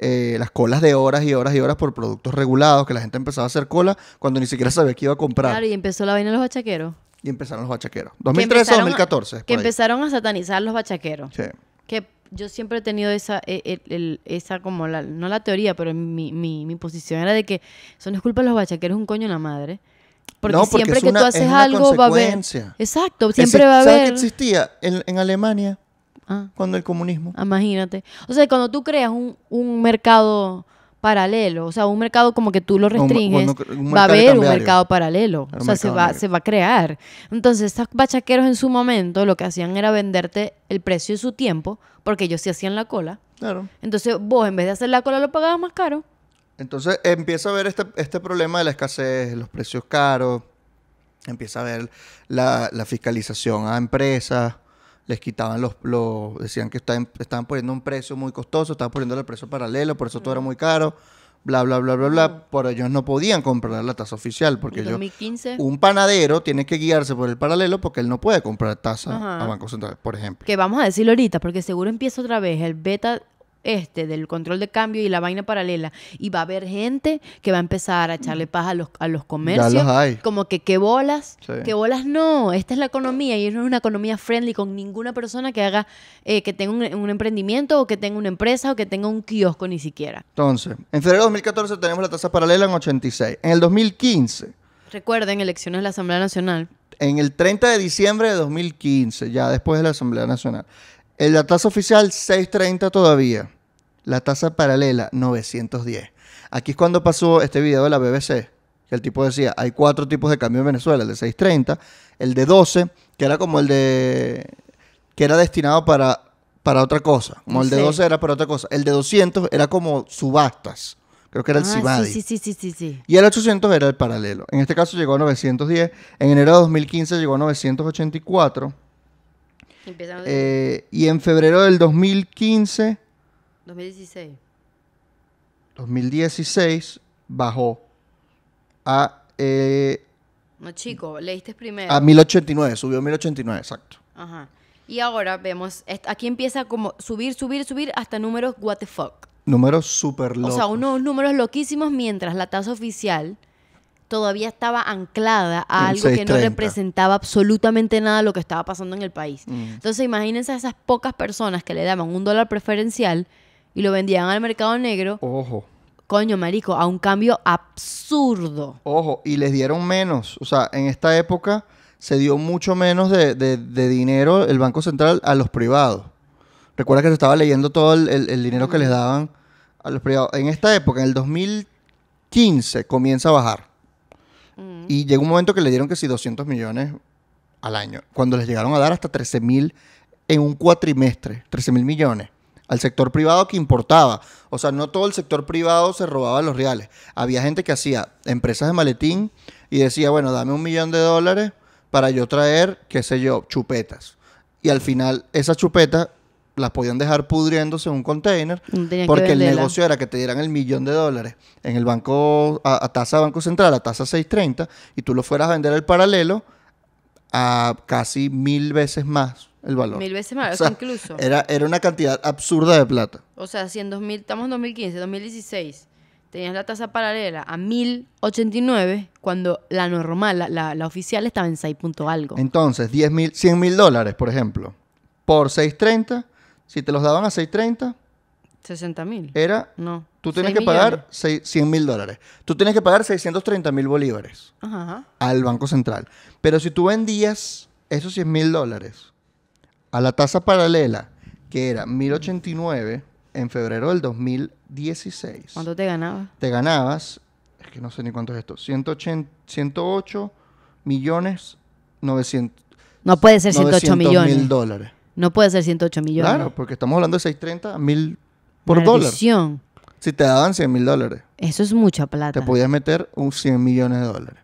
Eh, las colas de horas y horas y horas por productos regulados, que la gente empezaba a hacer cola cuando ni siquiera sabía qué iba a comprar. Claro, y empezó la vaina de los bachaqueros. Y empezaron los bachaqueros. 2013 o 2014. que empezaron a satanizar los bachaqueros. Sí. Que yo siempre he tenido esa, e, esa como no la teoría, pero mi, mi, posición era de que son no es culpa de los bachaqueros, un coño en la madre. Porque, siempre que tú haces algo va a haber. Exacto, siempre va a haber. ¿Sabes existía en, Alemania? Ah. Cuando el comunismo. Ah, imagínate. O sea, cuando tú creas un, un mercado paralelo, o sea, un mercado como que tú lo restringes, va a haber un mercado paralelo, o sea, se va, se va, a crear. Entonces, esos bachaqueros en su momento lo que hacían era venderte el precio de su tiempo, porque ellos se hacían la cola. Entonces, vos en vez de hacer la cola lo pagabas más caro. Entonces, empieza a ver este, este problema de la escasez, los precios caros, empieza a ver la, la fiscalización a empresas, les quitaban los, los decían que estaban, estaban, poniendo un precio muy costoso, estaban poniendo el precio paralelo, por eso todo era mm. muy caro, bla, bla, bla, bla, bla. Mm. Por ellos no podían comprar la tasa oficial, porque yo, un panadero tiene que guiarse por el paralelo porque él no puede comprar tasa a Banco Central, por ejemplo. Que vamos a decirlo ahorita, porque seguro empieza otra vez el beta este del control de cambio y la vaina paralela y va a haber gente que va a empezar a echarle paz a los, comercios ya los hay. como que qué bolas qué bolas no esta es la economía y no es una economía friendly con ninguna persona que haga eh, que tenga un, un, emprendimiento o que tenga una empresa o que tenga un kiosco ni siquiera entonces en febrero de 2014 tenemos la tasa paralela en 86 en el 2015 recuerden elecciones de la Asamblea Nacional en el 30 de diciembre de 2015 ya después de la Asamblea Nacional el, la tasa oficial 6.30 todavía. La tasa paralela 910. Aquí es cuando pasó este video de la BBC, que el tipo decía, hay cuatro tipos de cambio en Venezuela, el de 6.30, el de 12, que era como el de... que era destinado para, para otra cosa, como el de 12 era para otra cosa, el de 200 era como subastas. Creo que era el ah, Cibadi. Sí, sí, sí, sí, sí. Y el 800 era el paralelo. En este caso llegó a 910. En enero de 2015 llegó a 984. Eh, y en febrero del 2015... 2016. 2016 bajó a... Eh, no, chico, leíste primero. A 1089, subió a 1089, exacto. Ajá. Y ahora vemos, aquí empieza como subir, subir, subir hasta números what the fuck. Números súper locos. O sea, unos números loquísimos mientras la tasa oficial todavía estaba anclada a algo que no representaba absolutamente nada lo que estaba pasando en el país. Mm. Entonces imagínense a esas pocas personas que le daban un dólar preferencial y lo vendían al mercado negro. Ojo. Coño, marico, a un cambio absurdo. Ojo, y les dieron menos. O sea, en esta época se dio mucho menos de, dinero el Banco Central a los privados. Recuerda que se estaba leyendo todo el, dinero que les daban a los privados. En esta época, en el 2015, comienza a bajar. Y llegó un momento que le dieron que si 200 millones al año, cuando les llegaron a dar hasta 13 mil en un cuatrimestre, 13 mil millones al sector privado que importaba. O sea, no todo el sector privado se robaba los reales. Había gente que hacía empresas de maletín y decía, bueno, dame un millón de dólares para yo traer, qué sé yo, chupetas. Y al final, esa chupeta las podían dejar pudriéndose en un container porque el negocio era que te dieran el millón de dólares en el banco, a, tasa Banco Central, a tasa 630, y tú lo fueras a vender al paralelo a casi mil veces más el valor. Mil veces más, incluso. Era, era una cantidad absurda de plata. O sea, si en 2000, estamos en 2015, 2016, tenías la tasa paralela a 1089, cuando la normal, la, oficial, estaba en 6 punto algo. Entonces, 10 mil, 100 mil dólares, por ejemplo, por 630, si te los daban a 630, 60 mil. Era, no. Tú tienes que pagar 6, 100 mil dólares. Tú tienes que pagar 630 mil bolívares al Banco Central. Pero si tú vendías esos 100 mil dólares a la tasa paralela, que era 1089 en febrero del 2016. ¿Cuánto te ganabas? Te ganabas, es que no sé ni cuánto es esto, 108 millones 900. No puede ser 108 millones. mil dólares. No puede ser 108 millones. Claro, porque estamos hablando de 630 mil por Maldición. Si te daban 100 mil dólares. Eso es mucha plata. Te podías meter un 100 millones de dólares.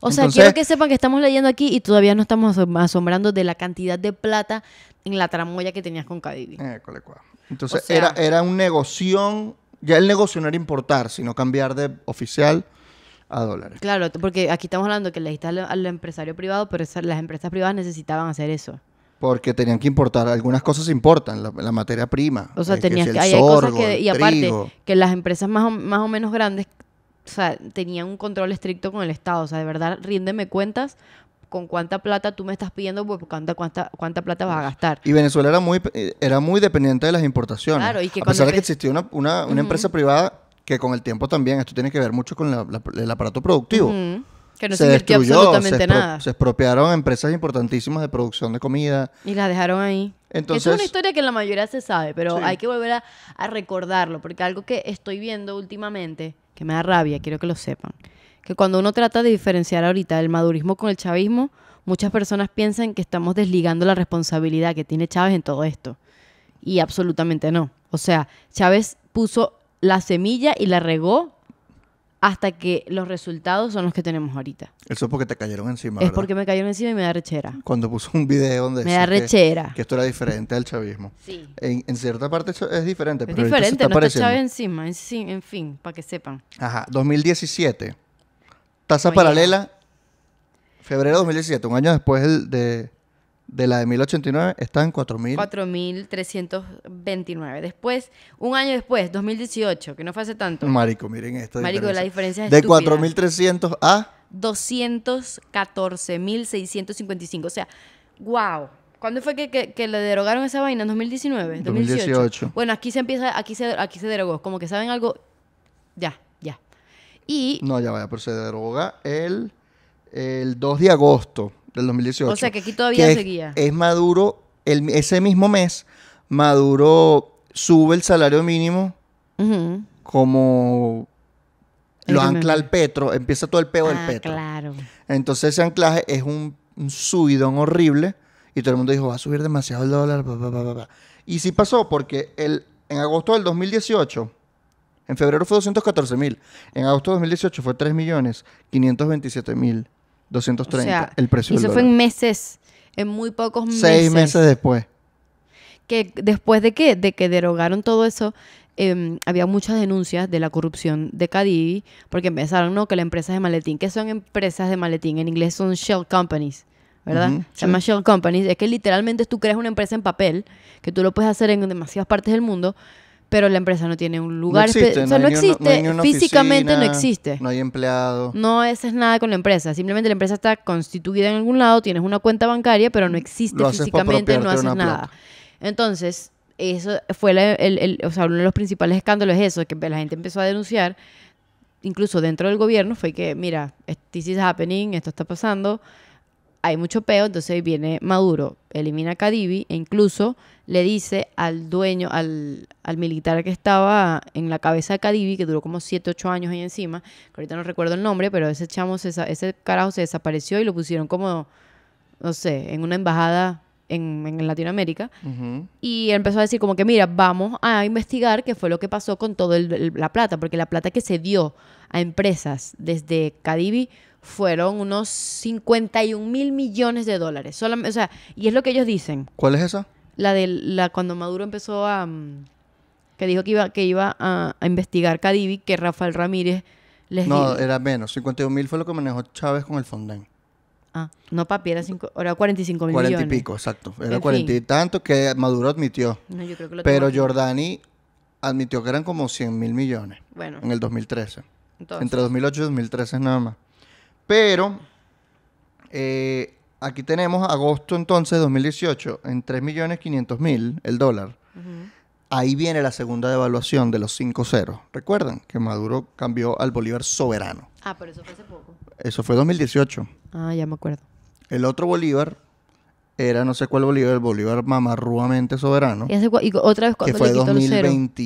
O sea, quiero que sepan que estamos leyendo aquí y todavía no estamos asombrando de la cantidad de plata en la tramoya que tenías con Cadivi. Entonces, era, era un negocio, ya el negocio no era importar, sino cambiar de oficial a dólares. Claro, porque aquí estamos hablando que le dijiste al, empresario privado, pero las empresas privadas necesitaban hacer eso. Porque tenían que importar, algunas cosas importan, la, materia prima. O sea, eh, tenías que, cosas que, y aparte, que las empresas más o, más o menos grandes, o sea, tenían un control estricto con el Estado. O sea, de verdad, ríndeme cuentas con cuánta plata tú me estás pidiendo, pues cuánta, cuánta, cuánta plata vas a gastar. Y Venezuela era muy, eh, era muy dependiente de las importaciones. Claro, y que a pesar de que existía una, una, empresa privada que con el tiempo también, esto tiene que ver mucho con el aparato productivo. Que no se, absolutamente nada. Se expropiaron empresas importantísimas de producción de comida. Y las dejaron ahí. Entonces, es una historia que la mayoría se sabe, pero hay que volver a, a, recordarlo, porque algo que estoy viendo últimamente, que me da rabia, quiero que lo sepan, que cuando uno trata de diferenciar ahorita el madurismo con el chavismo, muchas personas piensan que estamos desligando la responsabilidad que tiene Chávez en todo esto. Y absolutamente no. O sea, Chávez puso la semilla y la regó hasta que los resultados son los que tenemos ahorita. Eso es porque te cayeron encima. Es porque me cayeron encima y me da rechera. Cuando puso un video donde... Me da Que, esto era diferente al chavismo. Sí. En, cierta parte es diferente. Es diferente, no está encima, en, fin, para que sepan. Ajá, 2017. Tasa paralela, febrero de 2017, un año después de de la de 1089 está en 4.000. 4.329. Después, un año después, 2018, que no fue hace tanto. Marico, miren esto. Marico, la diferencia es De 4.300 a... 214.655. O sea, wow. ¿Cuándo fue que, le derogaron esa vaina? ¿En 2019? 2018. Bueno, aquí se empieza, aquí se, aquí se derogó. Como que saben algo, ya, ya. Y... No, ya vaya, pero se deroga el, el 2 de agosto del 2018. O sea que aquí todavía seguía. Es, Maduro, ese mismo mes, Maduro sube el salario mínimo como lo ancla al Petro, empieza todo el peo del ah, Petro. Claro. Entonces ese anclaje es un, subidón horrible y todo el mundo dijo, va a subir demasiado el dólar. y sí pasó porque el, en agosto del 2018, en febrero fue 214 mil, en agosto del 2018 fue 3 millones 527 mil. 230, el precio Eso fue en meses, en muy pocos meses. Seis meses después. Que después de qué? de que derogaron todo eso, em, había muchas denuncias de la corrupción de Cadivi, porque empezaron, ¿no? Que las empresas de maletín, que son empresas de maletín, en inglés son shell companies. ¿verdad? Se llama Shell Companies. Es que literalmente tú creas una empresa en papel, que tú lo puedes hacer en demasiadas partes del mundo, pero la empresa no tiene un lugar. No no o no existe. Físicamente no existe. No hay empleado. No haces nada con la empresa. Simplemente la empresa está constituida en algún lado, tienes una cuenta bancaria, pero no existe físicamente, no haces nada. Entonces, eso fue uno de los principales escándalos es eso, que la gente empezó a denunciar, incluso dentro del gobierno, fue que, mira, this is happening, esto está pasando, hay mucho peo, entonces viene Maduro, elimina a Cadivi e incluso le dice al dueño, al, militar que estaba en la cabeza de Cadivi, que duró como 7, 8 años ahí encima, que ahorita no recuerdo el nombre, pero ese chamo, se, ese carajo se desapareció y lo pusieron como, no sé, en una embajada en, Latinoamérica. Y empezó a decir como que, mira, vamos a investigar qué fue lo que pasó con toda la plata, porque la plata que se dio a empresas desde Cadivi fueron unos 51 mil millones de dólares. Solamente, o sea, y es lo que ellos dicen. ¿Cuál es esa? la de la cuando Maduro empezó a mm, que dijo que iba que iba a, investigar Cadivi que Rafael Ramírez les No, era menos, 51 mil fue lo que manejó Chávez con el Fonden. Ah, no papi, era, cinco, era 45 mil 40 y pico, exacto. Era 40 y tanto que Maduro admitió. No, yo creo que lo Pero Jordani admitió que eran como 100 mil millones. Bueno. En el 2013. Entonces. Entre 2008 y 2013 nada más. Pero eh, aquí tenemos agosto entonces 2018 en 3.500.000 el dólar. Ahí viene la segunda devaluación de los cinco ceros. Recuerdan que Maduro cambió al Bolívar soberano. Ah, pero eso fue hace poco. Eso fue 2018. Ah, ya me acuerdo. El otro Bolívar era no sé cuál Bolívar, el Bolívar mamarrúamente soberano. Y, otra vez cuando fue 2020,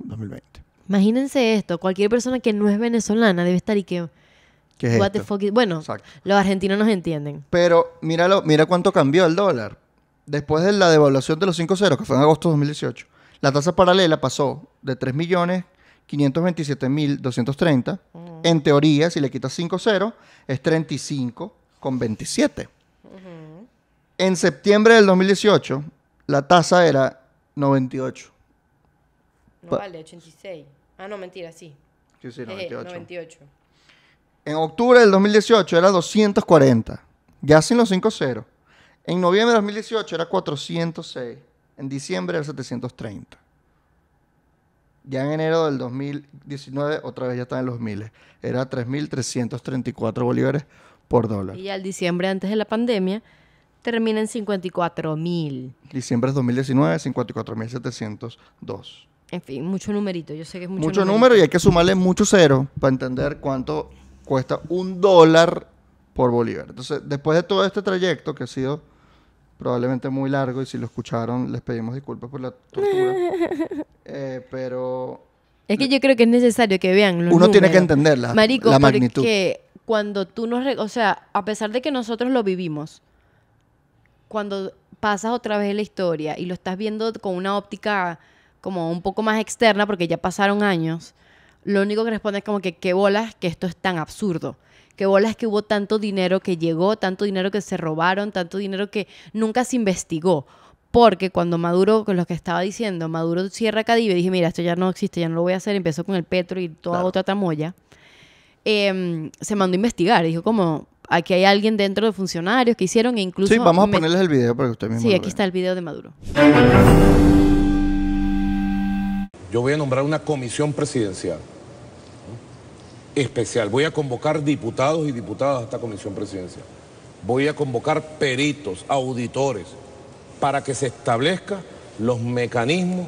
2020. Imagínense esto, cualquier persona que no es venezolana debe estar y que bueno, los argentinos nos entienden. Pero míralo, mira cuánto cambió el dólar. Después de la devaluación de los 5 ceros, que fue en agosto de 2018, la tasa paralela pasó de 3.527.230. Mm. En teoría, si le quitas 5 0 es 35,27. En septiembre del 2018, la tasa era 98. No vale, 86. Ah, no, mentira, sí. Sí, sí, 98. Eh, 98. En octubre del 2018 era 240, ya sin los 5 ceros. En noviembre de 2018 era 406. En diciembre era 730. Ya en enero del 2019, otra vez ya están en los miles. Era 3.334 bolívares por dólar. Y al diciembre antes de la pandemia termina en 54.000. Diciembre de 2019, 54.702. En fin, mucho numerito. Yo sé que es mucho, mucho número y hay que sumarle mucho cero para entender cuánto cuesta un dólar por bolívar. Entonces, después de todo este trayecto que ha sido probablemente muy largo y si lo escucharon les pedimos disculpas por la tortura, [LAUGHS] eh, pero... Es que yo creo que es necesario que vean los Uno tiene que entender la, Marico, cuando tú nos... O sea, a pesar de que nosotros lo vivimos, cuando pasas otra vez la historia y lo estás viendo con una óptica como un poco más externa, porque ya pasaron años, lo único que responde es como que qué bolas que esto es tan absurdo. Qué bolas que hubo tanto dinero que llegó, tanto dinero que se robaron, tanto dinero que nunca se investigó. Porque cuando Maduro, con lo que estaba diciendo, Maduro cierra Cadive, dije, mira, esto ya no existe, ya no lo voy a hacer, empezó con el Petro y toda otra tamoya, em, se mandó a investigar, dijo como, aquí hay alguien dentro de funcionarios que hicieron e incluso... Sí, vamos a ponerles el video para que Sí, aquí está el video de Maduro. Yo voy a nombrar una comisión presidencial especial. Voy a convocar diputados y diputadas a esta comisión presidencial. Voy a convocar peritos, auditores, para que se establezcan los mecanismos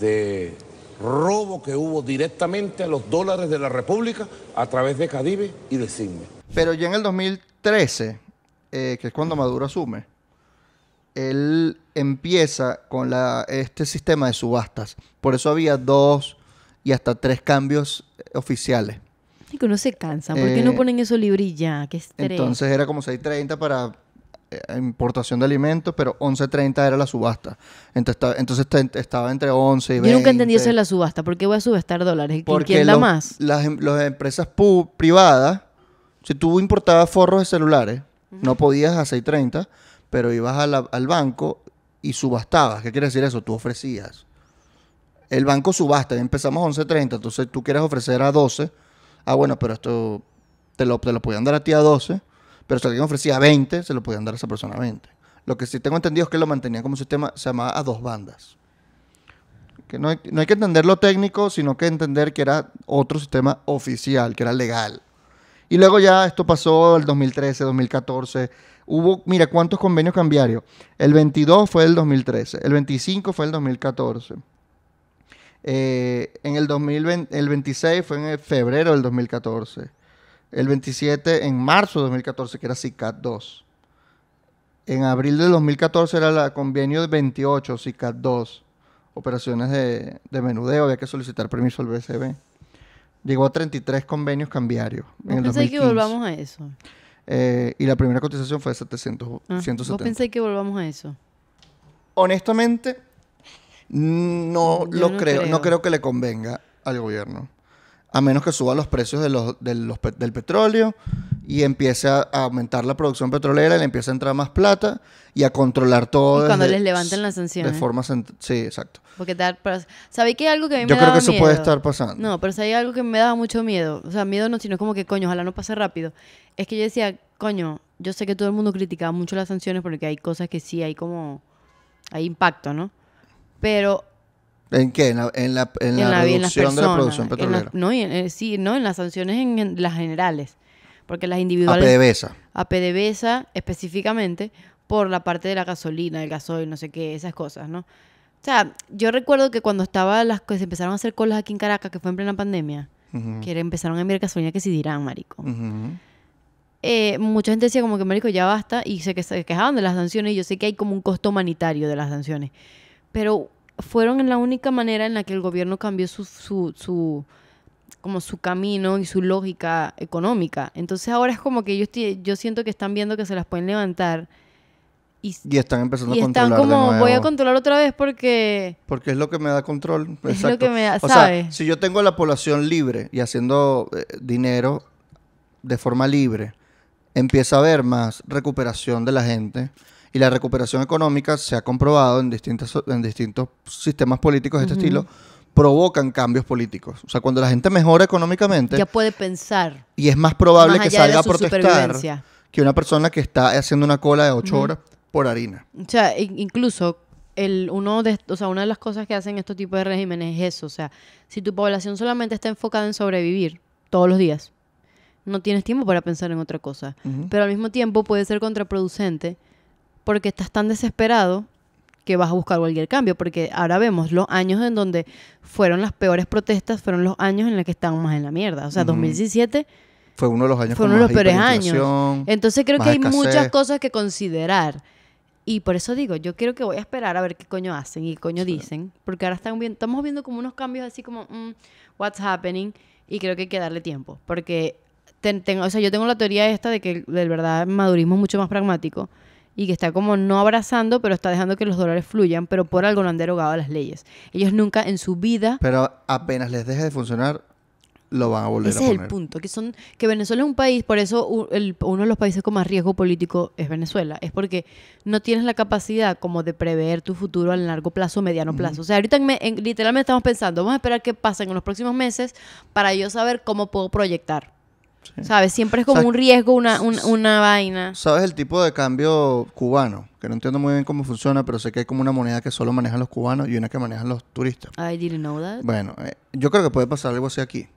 de robo que hubo directamente a los dólares de la República a través de Cadive y de CIME. Pero ya en el 2013, eh, que es cuando Maduro asume, él empieza con este sistema de subastas. Por eso había dos y hasta tres cambios eh, oficiales. Y que se cansa. ¿Por qué no eh, ponen eso libre ya? Entonces era como 6.30 para eh, importación de alimentos, pero 11.30 era la subasta. Entonces, estaba entre 11 y 20. Yo nunca entendí eso de la subasta. ¿Por qué voy a subastar dólares? Porque ¿Quién da más? Las, em, las empresas privadas, si tú importabas forros de celulares, no podías a 6.30, pero ibas al banco y subastabas. ¿Qué quiere decir eso? Tú ofrecías el banco subasta empezamos a 11.30, entonces tú quieres ofrecer a 12. Ah, bueno, pero esto te lo, te lo podían dar a ti a 12, pero si alguien ofrecía a 20, se lo podían dar a esa persona a 20. Lo que sí tengo entendido es que lo mantenía como sistema, se llamaba a dos bandas. Que no hay, no hay que entender lo técnico, sino que entender que era otro sistema oficial, que era legal. Y luego ya esto pasó el 2013, 2014. Hubo, mira, ¿cuántos convenios cambiaron? El 22 fue el 2013, el 25 fue el 2014. Eh, en el 2020, el 26 fue en febrero del 2014. El 27 en marzo del 2014, que era CICAT 2. En abril del 2014 era el convenio 28, CICAT 2. Operaciones de, menudeo, había que solicitar permiso al BCB. Llegó a 33 convenios cambiarios. En que volvamos a eso. Eh, y la primera cotización fue de 700, pensé que volvamos a eso? Honestamente, no lo creo, no creo que le convenga al gobierno. A menos que suba los precios de los, del petróleo y empiece a aumentar la producción petrolera, y le empiece a entrar más plata y a controlar todo. cuando les levanten las sanciones. De forma. Sí, exacto. Porque ¿Sabéis que algo que Yo creo que eso puede estar pasando. No, pero hay algo que me daba mucho miedo. O sea, miedo no, sino como que, coño, ojalá no pase rápido. Es que yo decía, coño, yo sé que todo el mundo criticaba mucho las sanciones porque hay cosas que sí hay como. Hay impacto, ¿no? Pero ¿En qué? ¿En la, en reducción de la producción petrolera? no, eh, sí, en las sanciones en, las generales. Porque las individuales... A PDVSA. A PDVSA específicamente por la parte de la gasolina, el gasoil, no sé qué, esas cosas, ¿no? O sea, yo recuerdo que cuando estaba las que se empezaron a hacer colas aquí en Caracas, que fue en plena pandemia, que empezaron a enviar gasolina que se dirán, marico. Eh, mucha gente decía como que, marico, ya basta, y se quejaban de las sanciones, y yo sé que hay como un costo humanitario de las sanciones pero fueron en la única manera en la que el gobierno cambió su, su, su como su camino y su lógica económica. Entonces ahora es como que yo, estoy, yo siento que están viendo que se las pueden levantar. Y, están empezando a controlar. Y están como, voy a controlar otra vez porque. Porque es lo que me da control. Exacto. O sea, si yo tengo a la población libre y haciendo eh, dinero de forma libre, empieza a haber más recuperación de la gente y la recuperación económica se ha comprobado en, distintas, en distintos sistemas políticos de este estilo provocan cambios políticos. O sea, cuando la gente mejora económicamente... Ya puede pensar. Y es más probable que salga a protestar que una persona que está haciendo una cola de ocho horas por harina. O sea, incluso el, uno de, sea, una de las cosas que hacen estos tipos de regímenes es eso. O sea, si tu población solamente está enfocada en sobrevivir todos los días, no tienes tiempo para pensar en otra cosa. Pero al mismo tiempo puede ser contraproducente porque estás tan desesperado que vas a buscar cualquier cambio, porque ahora vemos los años en donde fueron las peores protestas, fueron los años en los que estamos más en la mierda. O sea, 2017 fue uno de los años fue uno de los peores años. Entonces creo que hay muchas cosas que considerar. Y por eso digo, yo creo que voy a esperar a ver qué coño hacen y qué coño dicen, porque ahora estamos viendo como unos cambios así como, mm, what's happening, y creo que hay que darle tiempo, porque tengo o sea, yo tengo la teoría esta de que de verdad madurismo es mucho más pragmático y que está como no abrazando, pero está dejando que los dólares fluyan, pero por algo no han derogado las leyes. Ellos nunca en su vida... Pero apenas les deje de funcionar, lo van a volver a poner. es el punto, que son que Venezuela es un país, por eso uno de los países con más riesgo político es Venezuela, es porque no tienes la capacidad como de prever tu futuro a largo plazo, mediano plazo. O sea, ahorita literalmente estamos pensando, vamos a esperar qué pasa en los próximos meses para yo saber cómo puedo proyectar. ¿Sabes? Siempre es como un riesgo, una, una vaina. ¿Sabes el tipo de cambio cubano? Que no entiendo muy bien cómo funciona, pero sé que hay como una moneda que solo manejan los cubanos y una que manejan los turistas. Bueno, eh, yo creo que puede pasar algo así aquí.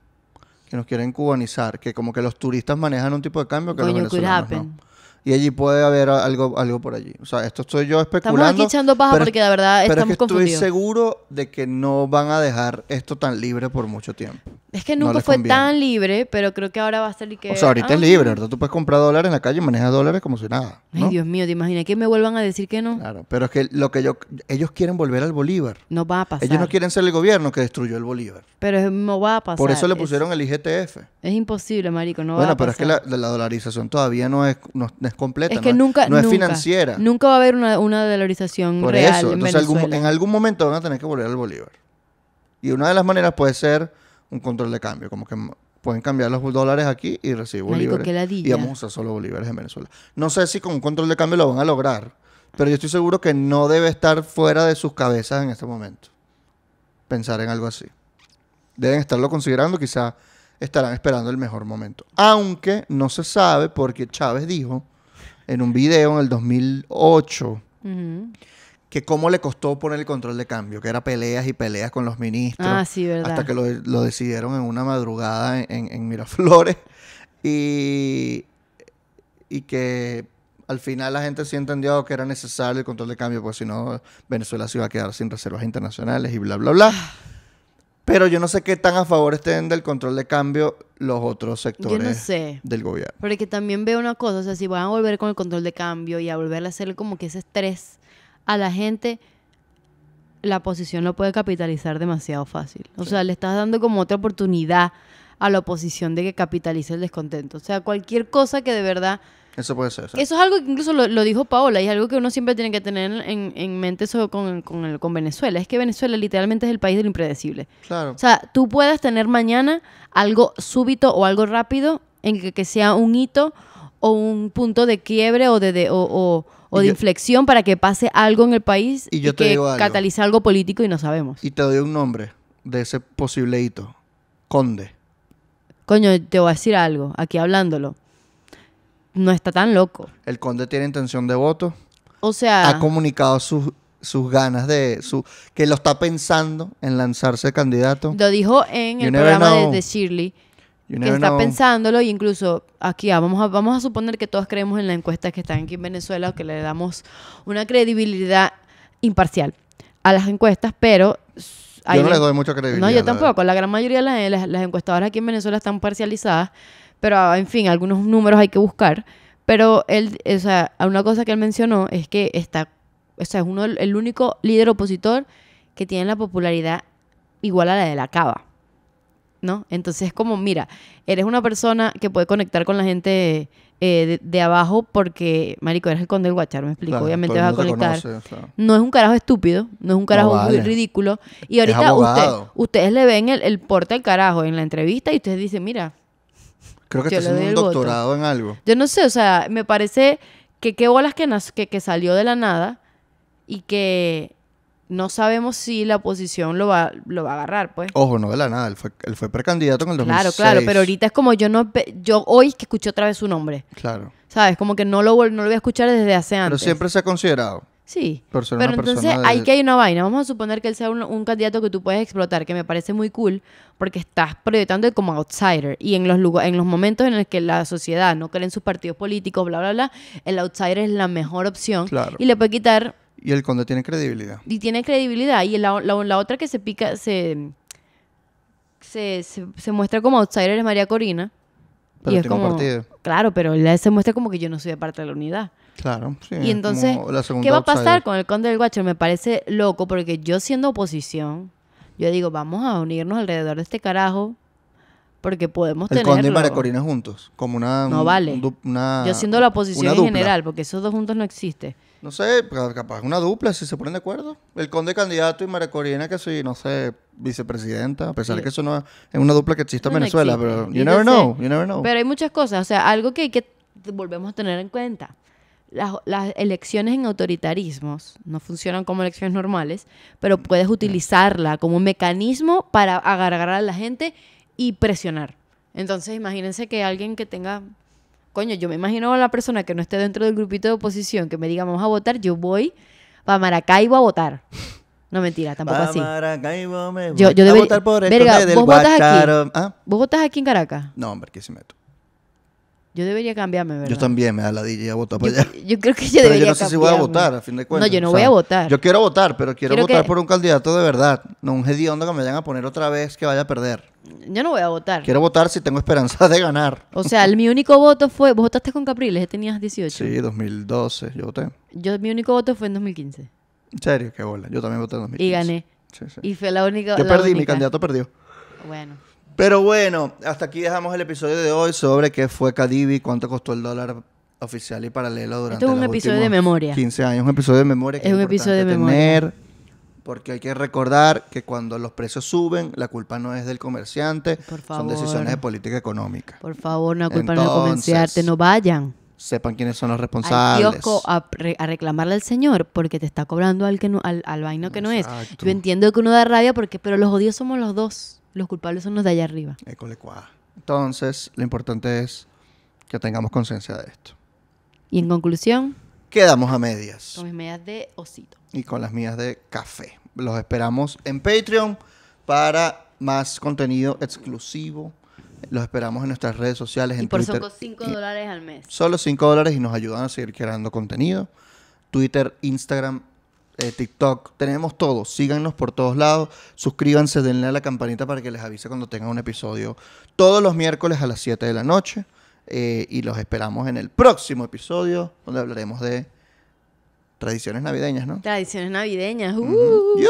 Que nos quieren cubanizar, que como que los turistas manejan un tipo de cambio que los venezolanos y allí puede haber algo, algo por allí. O sea, esto estoy yo especulando. Estamos aquí echando paja porque de verdad pero es que Estoy seguro de que no van a dejar esto tan libre por mucho tiempo. Es que nunca fue tan libre, pero creo que ahora va a ser que. O sea, ahorita es ah, libre, ¿verdad? tú puedes comprar dólares en la calle y manejas dólares como si nada. Ay, Dios mío, ¿te imaginas que me vuelvan a decir que no? Claro, pero es que lo que yo. Ellos quieren volver al Bolívar. No va a pasar. Ellos no quieren ser el gobierno que destruyó el Bolívar. Pero no va a pasar. Por eso le pusieron el IGTF. Es imposible, marico, bueno, pero es que la, dolarización todavía no es, no es completa. Es que nunca, no es financiera. Nunca va a haber una, una real eso. En, Entonces, Algún, en algún momento van a tener que volver al bolívar. Y una de las maneras puede ser un control de cambio, como que pueden cambiar los dólares aquí y recibir bolívares. Y vamos a usar solo bolívares en Venezuela. No sé si con un control de cambio lo van a lograr, pero yo estoy seguro que no debe estar fuera de sus cabezas en este momento. Pensar en algo así. Deben estarlo considerando, quizá estarán esperando el mejor momento. Aunque no se sabe porque Chávez dijo en un video en el 2008. Que cómo le costó poner el control de cambio, que era peleas y peleas con los ministros. Ah, hasta que lo, decidieron en una madrugada en, en Miraflores. [LAUGHS] Y, y que al final la gente sí entendió que era necesario el control de cambio, porque si no, Venezuela se iba a quedar sin reservas internacionales y bla, bla, bla. [SIGHS] [SNIFFS] Pero yo no sé qué tan a favor estén del control de cambio los otros sectores del gobierno. Porque también veo una cosa, o sea, si van a volver con el control de cambio y a volver a hacer como que ese estrés a la gente, la oposición lo puede capitalizar demasiado fácil. O sea, le estás dando como otra oportunidad a la oposición de que capitalice el descontento. O sea, cualquier cosa que de verdad eso puede ser. Eso es algo que incluso lo, dijo Paola y es algo que uno siempre tiene que tener en, mente con, Venezuela. Es que Venezuela literalmente es el país del impredecible. Claro. O sea, tú puedas tener mañana algo súbito o algo rápido en que, sea un hito o un punto de quiebre o de, inflexión para que pase algo en el país y, que algo político y no sabemos. Y te doy un nombre de ese posible hito. Conde. Coño, te voy a decir algo, aquí hablándolo no está tan loco. El conde tiene intención de voto. O sea. Ha comunicado sus, sus ganas de. Su, que lo está pensando en lanzarse candidato. Lo dijo en el programa de, Shirley. que está pensándolo y incluso aquí ah, vamos a, vamos a suponer que todos creemos en la encuesta que están aquí en Venezuela o que le damos una credibilidad imparcial a las encuestas, pero yo no le doy mucha credibilidad. No, yo tampoco. La, gran mayoría de las, las, encuestadoras aquí en Venezuela están parcializadas pero en fin, algunos números hay que buscar. Pero él, o sea, una cosa que él mencionó es que está, o sea, es uno, el único líder opositor que tiene la popularidad igual a la de la cava, ¿no? Entonces, como, mira, eres una persona que puede conectar con la gente eh, de, abajo porque, marico, eres el conde del guachar, me explico. Obviamente vas a conectar. No es un carajo estúpido, no es un carajo ridículo. Y ahorita ustedes le ven el, el porte al carajo en la entrevista y ustedes dicen, mira, Creo que está haciendo un doctorado en algo. Yo no sé, o sea, me parece que qué bolas que, que, salió de la nada y que no sabemos si la oposición lo va, lo va a agarrar, pues. Ojo, no de la nada, él fue, él fue precandidato en el 2006. Claro, claro, pero ahorita es como yo no, yo hoy que escuché otra vez su nombre. Claro. ¿Sabes? Como que no lo, no lo voy a escuchar desde hace años. Pero siempre se ha considerado. Sí. pero entonces hay que hay una vaina. Vamos a suponer que él sea un, candidato que tú puedes explotar, que me parece muy cool, porque estás proyectando como outsider. Y en los, en los momentos en los que la sociedad no cree en sus partidos políticos, bla, bla, bla, el outsider es la mejor opción. Y le puede quitar... Y el conde tiene credibilidad. Y tiene credibilidad. Y la, otra que se pica, se muestra como outsider es María Corina. Pero y es como, partido. Claro, pero él se muestra como que yo no soy de parte de la unidad. Claro, sí. Y entonces, ¿qué va a pasar con el Conde del Guacho? Me parece loco porque yo siendo oposición, yo digo, vamos a unirnos alrededor de este carajo porque podemos tener... El Conde y María juntos, como una... no vale. yo siendo la oposición en general, porque esos dos juntos no existen. No sé, capaz una dupla, si se ponen de acuerdo. El Conde candidato y María Corina que soy, no sé, vicepresidenta, a pesar de que eso no es una dupla que existe en Venezuela, pero you never know, you never know. Pero hay muchas cosas, o sea, algo que hay que volvemos a tener en cuenta las, elecciones en autoritarismos no funcionan como elecciones normales, pero puedes utilizarla como un mecanismo para agarrar a la gente y presionar. Entonces, imagínense que alguien que tenga. Coño, yo me imagino a la persona que no esté dentro del grupito de oposición que me diga vamos a votar, yo voy para Maracaibo a votar. No mentira, tampoco así. yo, yo a votar por esto vos votas aquí. ¿Ah? votas aquí en Caracas? No, hombre, que se meto. Yo debería cambiarme, ¿verdad? Yo también me da la DJ a votar para allá. Yo creo que yo pero debería Yo no sé si voy a votar, a fin de cuentas. No, yo no voy a votar. Yo quiero votar, pero quiero, votar por un candidato de verdad. No un hediondo que me vayan a poner otra vez que vaya a perder. Yo no voy a votar. Quiero votar si tengo esperanza de ganar. O sea, el, mi único voto fue. ¿Vos votaste con Capriles? ¿Tenías 18? Sí, 2012. Yo voté. Yo, mi único voto fue en 2015. ¿En serio? Qué bola. Yo también voté en 2015. Y gané. Y fue la única. Yo perdí, mi candidato perdió. Bueno. Pero bueno, hasta aquí dejamos el episodio de hoy sobre qué fue Cadivi, cuánto costó el dólar oficial y paralelo durante es un episodio de memoria. 15 años, un episodio de memoria que es, un de tener, Porque hay que recordar que cuando los precios suben, la culpa no es del comerciante, son decisiones de política económica. Por favor, no culpa no comerciante, no vayan. Sepan quiénes son los responsables. a, reclamarle al señor porque te está cobrando al que no, al, vaino que no es. Yo entiendo que uno da rabia porque, pero los odios somos los dos. Los culpables son los de allá arriba. Entonces, lo importante es que tengamos conciencia de esto. Y en conclusión, quedamos a medias. Con mis medias de osito. Y con las mías de café. Los esperamos en Patreon para más contenido exclusivo. Los esperamos en nuestras redes sociales. En y por solo 5 dólares al mes. Solo 5 dólares y nos ayudan a seguir creando contenido. Twitter, Instagram eh, TikTok, tenemos todo. Síganos por todos lados, suscríbanse, denle a la campanita para que les avise cuando tengan un episodio todos los miércoles a las 7 de la noche. Eh, y los esperamos en el próximo episodio donde hablaremos de tradiciones navideñas, ¿no? Tradiciones navideñas. Uh.